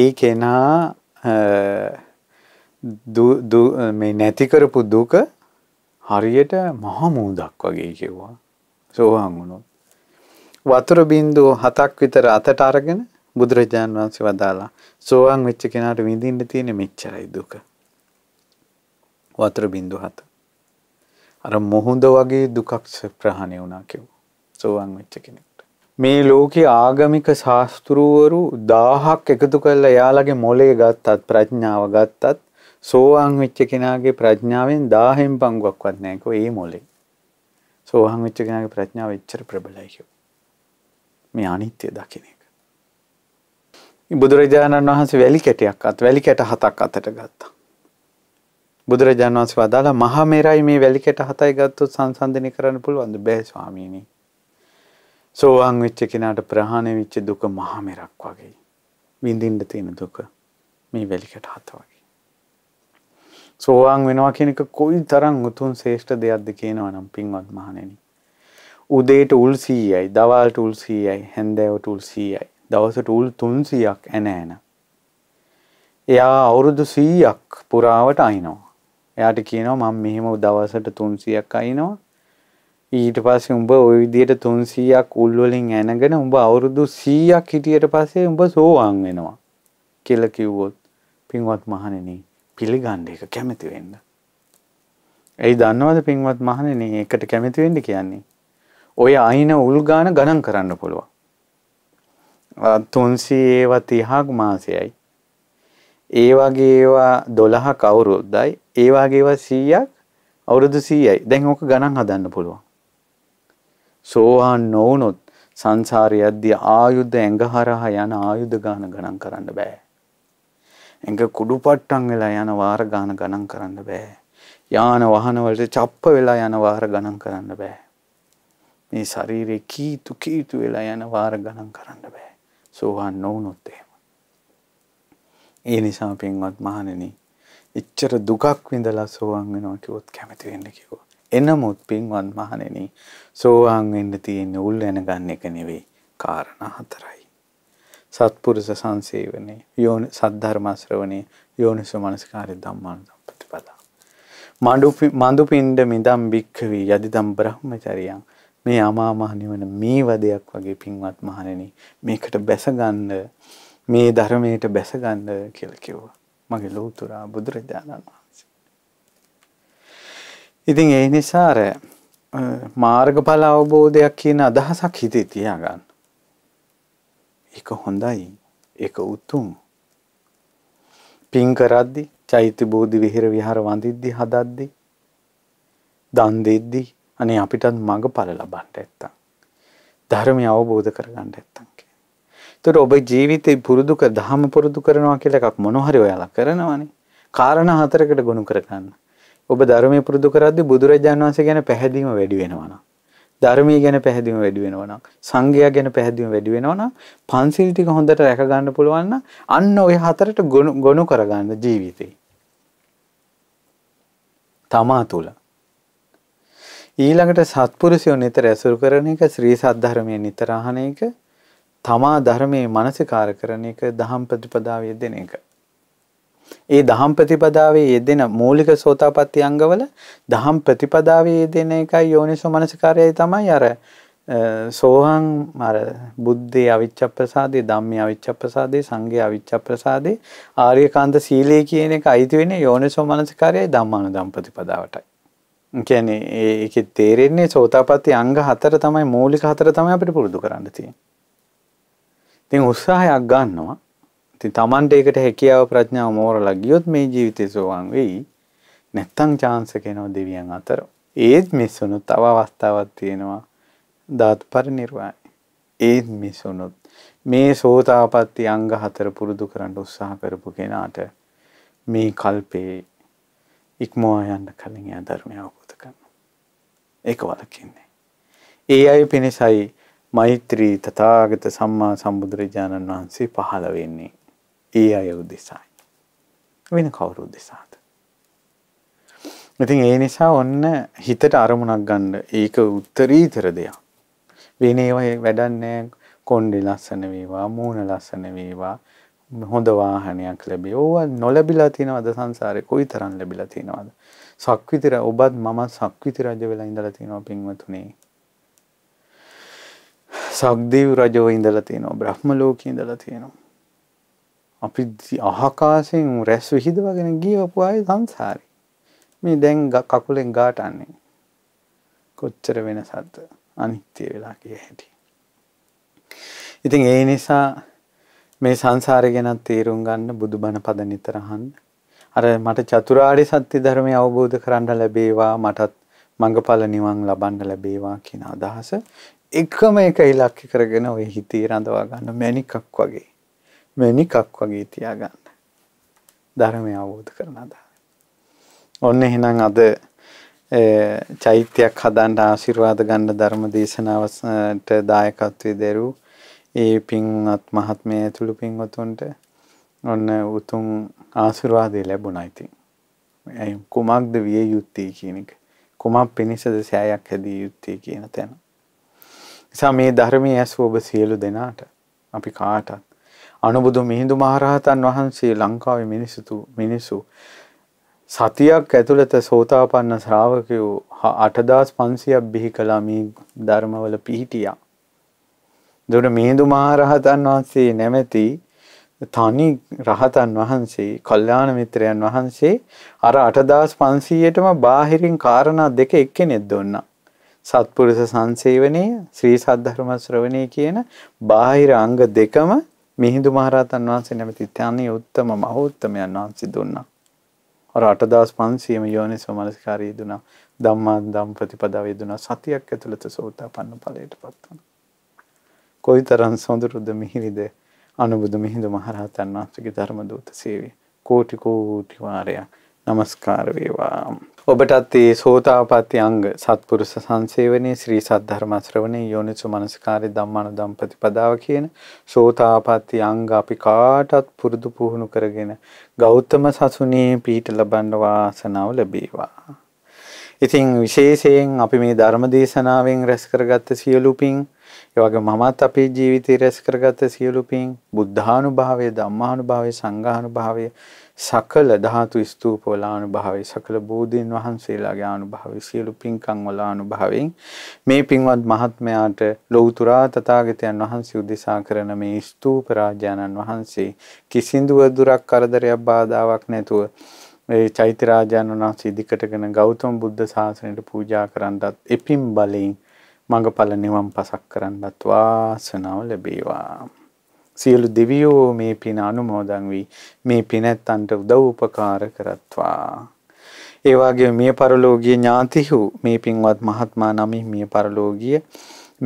ඒ කෙනා මේ නැති කරපු දුක හරියට මහා මූදක් වගේ කිව්වා. සෝවාන් වුණොත්. වතුර බින්දුව හතක් විතර අතට අරගෙන බුදුරජාන් වහන්සේ වදාලා සෝවාන් වෙච්ච කෙනාට විඳින්න තියෙන මෙච්චරයි දුක. වතර බින්දු හත. අර මොහොඳ වගේ දුකක් ප්‍රහාණය වුණා කිව්වා. සෝවාන් වෙච්ච කෙනෙක්ට. මේ ලෝකේ ආගමික ශාස්ත්‍රූවරු 1000ක් එකතු කරලා එයාලගේ මොලේ ගත්තත් ප්‍රඥාව ගත්තත් සෝවාන් වෙච්ච කෙනාගේ ප්‍රඥාවෙන් 1000න් පංගුවක්වත් නැහැ කෝ ඒ මොලේ. සෝවාන් වෙච්ච කෙනාගේ ප්‍රඥාව එච්චර ප්‍රබලයි කිව්වා. මේ අනිත්‍ය දකින්න. බුදුරජාණන් වහන්සේ වැලි කැටයක් අත් වැලි කැට හතක් අතට ගත්තා. බුදුරජාණන් වහන්සේ වදාලා මහා මේරයි මේ වැලි කැට හතයි ගත්තොත් සංසන්දනය කරන්න පුළුවන්ද බෑ ස්වාමීනි. සෝවාන් වෙච්ච කෙනාට ප්‍රහාණය වෙච්ච දුක මහා මෙරක් වගේ. විඳින්න තියෙන දුක මේ වැලි කැට හත වගේ. සෝවාන් වෙනවා කියන එක කොයි තරම් උතුම් ශ්‍රේෂ්ඨ දෙයක්ද කියනවා නම් පින්වත් මහණෙනි. උදේට උල් 100යි, දවල්ට උල් 100යි, හැන්දෑවට උල් 100යි. දවස ටූල් තුන්සියක් ඇන ඇන. එයා අවුරුදු සීයක් පුරාවට අයිනවා. එයාට කියනවා මම මෙහෙම දවසට තුන්සියක් අයිනවා ඊට පස්සේ උඹ ওই විදියට 300ක් උල් වලින් ඇනගෙන උඹ අවුරුදු 100ක් හිටියට පස්සේ උඹ සෝවාන් වෙනවා කියලා කිව්වොත් පින්වත් මහණෙනි පිළිගන්න එක කැමති වෙන්න. එයි දන්නවද පින්වත් මහණෙනි ඒකට කැමති වෙන්න කියන්නේ? ඔය අයින උල් ගාන ගණන් කරන්න පුළුවන්. තුන්සියේව තිහාක් මාසයයි. ඒ වගේ ඒවා දොළහ කවුරුද්දයි ඒ වගේව සීයක් අවුරුදු සීයයි දැන් ඕක ගණන් හදන්න පුළුවන්. සෝහන් නොවනොත් සංසාරය අද්දී ආයුධ ඇඟහරහා යන ආයුධ ගාන ගණන් කරන්න බෑ. ඇඟ කුඩු පට්ටන් වෙලා යන වාර ගාන ගණන් කරන්න බෑ. යාන වහනවලට චප්ප වෙලා යන වාර ගණන් කරන්න බෑ. මේ ශරීරේ කීතු කීතු වෙලා යන වාර ගණන් කරන්න බෑ. සෝවාන් නොවුනොත් එහෙම. ඒ නිසා පින්වත් මහණෙනි, එච්චර දුකක් විඳලා සෝවාන් වෙනවා කිව්වොත් කැමති වෙන්න කිව්වා. එනමුත් පින්වත් මහණෙනි, සෝවාන් වෙන්න තියෙන්නේ උල් වෙන ගන්න එක නෙවෙයි, කාරණා හතරයි. සත්පුරුෂ සංසේවනේ, යෝනි සද්ධර්ම ශ්‍රවණේ, යෝනිසෝ මනසකාරී ධම්මාන ප්‍රතිපදා. මඬු මඳු පින්ඩ මිදම් භික්ඛවි යදිදම් බ්‍රහ්මචරියං මේ අමා මහ නිවන මේ වදයක් වගේ පින්වත් මහණෙනි මේකට බැසගන්න මේ ධර්මයට බැසගන්න කියලා කිව්වා. මගේ ලෝතුරා බුදුරජාණන් වහන්සේ. ඉතින් ඒ නිසා අර මාර්ගඵල අවබෝධයක් කියන අදහසක් හිතේ තියාගන්න. ඒක හොඳයි. ඒක උතුම්. පින් කරද්දි, චෛත්‍ය බෝධි විහෙර විහාර වඳිද්දි හදද්දි, දන් දෙද්දි අනේ අපිටත් මඟඵල ලබන්න ඇත්තම්. ධර්මය අවබෝධ කරගන්න ඇත්තම් කියලා. ඒතර ඔබ ජීවිතේ පුරුදු කර ධහම පුරුදු කරනවා කියලා එකක් මොන හරි ඔයාලා කරනවනේ. කාරණා හතරකට ගොනු කරගන්න. ඔබ ධර්මයේ පුරුදු කරද්දී බුදුරජාණන් වහන්සේ ගැන පැහැදීම වැඩි වෙනවා ධර්මයේ ගැන පැහැදීම වැඩි වෙනවා සංඝයා ගැන පැහැදීම වැඩි වෙනවා පන්සිල් ටික හොඳට රැක ගන්න පුළුවන් නම් අන්න ওই හතරට ගොනු කරගන්න ජීවිතේ තමා තුළ ඊළඟට සත්පුරුෂයෝ නිතර ඇසුරු කරන එක ශ්‍රී සද්ධර්මයේ නිතර අහන එක තමා ධර්මයේ මානසිකාර කරන එක දහම් ප්‍රතිපදාවේ යෙදෙන එක. ඒ දහම් ප්‍රතිපදාවේ යෙදෙන මූලික සෝතාපට්ටි අංගවල දහම් ප්‍රතිපදාවේ යෙදෙන එකයි යෝනිසෝ මනසිකාරයයි තමයි අර සෝහං අර බුද්ධේ අවිච්ඡප්පසාදේ ධම්මේ අවිච්ඡප්පසාදේ සංඝේ අවිච්ඡප්පසාදේ ආර්යකාන්ත සීලය කියන එක අයිති වෙන්නේ යෝනිසෝ මනසිකාරයයි ධම්මානුධම් ප්‍රතිපදාවටයි. කියන්නේ ඒක තේරෙන්නේ සෝතාපට්ටි අංග හතර තමයි මූලික හතර තමයි අපිට පුරුදු කරන්න තියෙන්නේ. ඉතින් උත්සාහයක් ගන්නවා. ඉතින් Tamanට ඒකට හැකියාව ප්‍රඥාව මෝරලා ගියොත් මේ ජීවිතේ සෝවාන් වෙයි. නැත්තම් chance එක එනවා දෙවියන් අතර. ඒත් මිස් වුණොත් තව අවස්ථාවක් තියෙනවා. දාත් පරිනිර්වාණය. ඒත් මිස් වුණොත් මේ සෝතාපට්ටි අංග හතර පුරුදු කරන්න උත්සාහ කරපු කෙනාට මේ කල්පේ ඉක්මවා යන්න කලින් යා ධර්මය අවබෝධ ඒක වලකින්නේ. ඒ අය පිණිසයි මෛත්‍රී තථාගත සම්මා සම්බුදුරජාණන් වහන්සේ පහළ වෙන්නේ. ඒ අය උදෙසායි. වෙන කවුරු උදෙසාද? ඉතින් ඒ නිසා ඔන්න හිතට අරමුණක් ගන්න. ඒක උත්තරීතර දෙයක්. වෙන ඒවා වැඩන්නේ කොණ්ඩේ ලස්සන වේවා, මූණ ලස්සන වේවා, හොඳ වාහනයක් ලැබේ. ඕවා නොලැබිලා තියෙනවද සංසාරේ? කොයිතරම් ලැබිලා තියෙනවද? සක්විතිර ඔබත් මම සක්විති රජ වෙලා ඉඳලා තියෙනවා පින්වතුනේ. සක්දේව් රජව ඉඳලා තියෙනවා බ්‍රහ්ම ලෝකේ ඉඳලා තියෙනවා. අපි අහකාශයෙන් රැස් විහිදවගෙන ගියපු ආයේ සංසාරේ. මේ දැන් කකුලෙන් ගාටන්නේ. කොච්චර වෙනසක්ද අනිත්‍ය වෙලා කිය හැටි. ඉතින් ඒ නිසා මේ සංසාරය ගැන තේරුම් ගන්න බුදුබණ පද නිතර අහන්න. අර මට චතුරාර්ය සත්‍ය ධර්මය අවබෝධ කරන්න ලැබේවා මටත් මඟඵල නිවන් ලබන්න ලැබේවා කියන අදහස එකම එක ඉලක්ක කරගෙන ඔය හිතේ රඳවා ගන්න මැණිකක් වගේ මැණිකක් වගේ තියාගන්න ධර්මය අවබෝධ කරන අදහස. ඔන්න එහෙනම් අද චෛත්‍යයක් හදන්න ආශිර්වාද ගන්න ධර්ම දේශනාවට දායකත්වයේ දරූ ඒ පින්වත් මහත්මය ඇතුළු පින්වතුන්ට ඔන්න උතුම් ආශිර්වාදය ලැබුණා ඉතින්. ඇයි කුමක්ද විය යුත්තේ කියන එක. කුමක් පිණිසද සෑයක් හැදී යුත්තේ කියන තැන. නිසා මේ ධර්මයේ ඇසු ඔබ සියලු දෙනාට අපි කාටත් අනුබුදු මිහිඳු මහරහතන් වහන්සේ ලංකාවේ මිනිසුතු මිනිසු සතියක් ඇතුළත සෝතාපන්න ශ්‍රාවකයෝ 8500ක් බිහි කළා මේ ධර්මවල පිහිටියා. දුර මිහිඳු මහරහතන් වහන්සේ නැමැති තනි රහතන් වහන්සේ, කල්යාණ මිත්‍රයන් වහන්සේ අර 8500ටම බාහිරින් කාරණා දෙක එක්කෙනෙක් දුන්නා. සත්පුරුෂ සංසේවනයේ ශ්‍රී සද්ධර්ම ශ්‍රවණයේ කියන බාහිර අංග දෙකම මිහිඳු මහරහතන් වහන්සේ නැමැති තනි උත්තම මහෞත්තමයන් වහන්සේ දුන්නා. අර 8500ම යෝනිසෝ මනස්කාරී දුනා. ධම්මා ධම් ප්‍රතිපදාවේ දුනා. සතියක් ඇතුළත සෝතාපන්න ඵලයටපත් වුණා. කොයිතරම් සොඳුරුද මිහිරිද අනුබුදු මිහිඳු මහරහතන් වහන්සේගේ ධර්ම දූත සේවය කෝටි කෝටි වාරයක් নমස්කාර වේවා ඔබටත් මේ සෝතාපට්ටි අංග සත්පුරුෂ සංසේවනයේ ශ්‍රී සද්ධර්ම ශ්‍රවණේ යෝනිසු මනසකාරේ ධම්මානුධම් ප්‍රතිපදාව කියන සෝතාපට්ටි අංග අපි කාටත් පුරුදු පුහුණු කරගෙන ගෞතම සසුනේ පීඨ ලබන්න වාසනාව ලැබේවා ඉතින් විශේෂයෙන් අපි මේ ධර්ම දේශනාවෙන් රැස් කරගත්ත සියලු පින් ඒ වගේ මමත් අපේ ජීවිතේ රැස් කරගත්ත සියලු පින් බුද්ධානුභාවය ධම්මානුභාවය සංඝානුභාවය සකල ධාතු ස්තූප වල අනුභවය සකල බෝධීන් වහන්සේලාගේ අනුභවය සියලු පින්කම් වල අනුභවයෙන් මේ පින්වත් මහත්මයාට ලෞතුරා තථාගතයන් වහන්සේ උදෙසා කරන මේ ස්තූප රාජානන් වහන්සේ කිසිඳු දුරක් කරදරයක් බාධාවක් නැතුව ඒ චෛත්‍ය රාජානන් වහන්සේ ඉදිකටගෙන ගෞතම බුද්ධ ශාසනයට පූජා කරන්නත් එපින් බලෙන් මඟඵල නිවන් පසක් කරන්නත් වාසනාව ලැබේවා. සියලු දෙවියෝ මේ පින අනුමෝදන් වී මේ පිනැත්තන්ට උදව් උපකාර කරත්වා. ඒ වගේ මිය පරලෝකීය ඥාතිහු මේ පින්වත් මහත්මයා නමින් මිය පරලෝකීය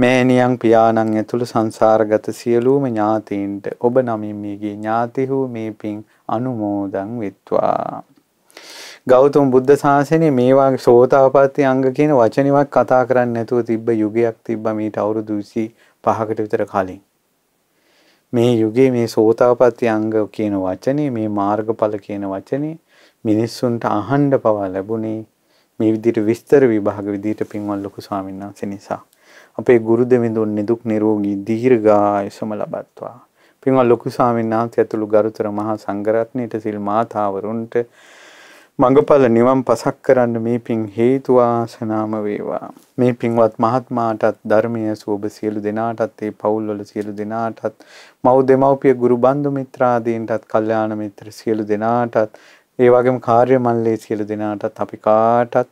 මෑණියන් පියාණන් ඇතුළු සංසාරගත සියලුම ඥාතීන්ට ඔබ නමින් මේගේ ඥාතිහු මේ පින් අනුමෝදන් වෙත්වා. ගෞතම බුද්ධ ශාසනය මේවා සෝතාපට්ටි අංග කියන වචනේවත් කතා කරන්නේ නැතුව තිබ්බ යුගයක් තිබ්බා මීට අවුරුදු 25කට විතර කලින්. මේ යුගයේ මේ සෝතාපට්ටි අංග කියන වචනේ මේ මාර්ගඵල කියන වචනේ මිනිස්සුන්ට අහන්න පවා ලැබුණේ මේ විදිහට විස්තර විභාග විදිහට පින්වත් ලොකු ස්වාමීන් වහන්සේ නිසා අපේ ගුරු දෙවිඳුන් නිදුක් නිරෝගී දීර්ඝායසම ලබත්වා පින්වත් ලොකු ස්වාමීන් වහන්සේ ඇතුළු ගරුතර මහා සංඝරත්නයට සිල් මාතාවරුන්ට මඟඵල නිවන් පසක් කරන්න මේ පින් හේතු ආසනාම වේවා. මේ පින්වත් මහත්මාටත් ධර්මීය සෝබ සියලු දෙනාටත් ඒ පවුල්වල සියලු දෙනාටත් මව් දෙමව්පිය ගුරු බන්දු මිත්‍රාදීන්ටත් කල්යාණ මිත්‍ර සියලු දෙනාටත් ඒ වගේම කාර්ය මල්ලේ සියලු දෙනාටත් අපි කාටත්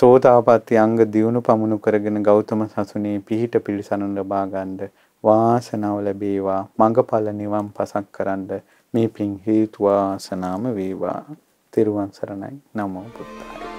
සෝතාපට්ටි අංග දියුණු පමුණු කරගෙන ගෞතම සසුනේ පිහිට පිළිසනුන් ලබා ගන්නට වාසනාව ලැබේවා. මඟඵල නිවන් පසක් කරන්න මේ පින් හේතු ආසනාම වේවා. తిరువన్ శరణై నమో బుద్ధాయ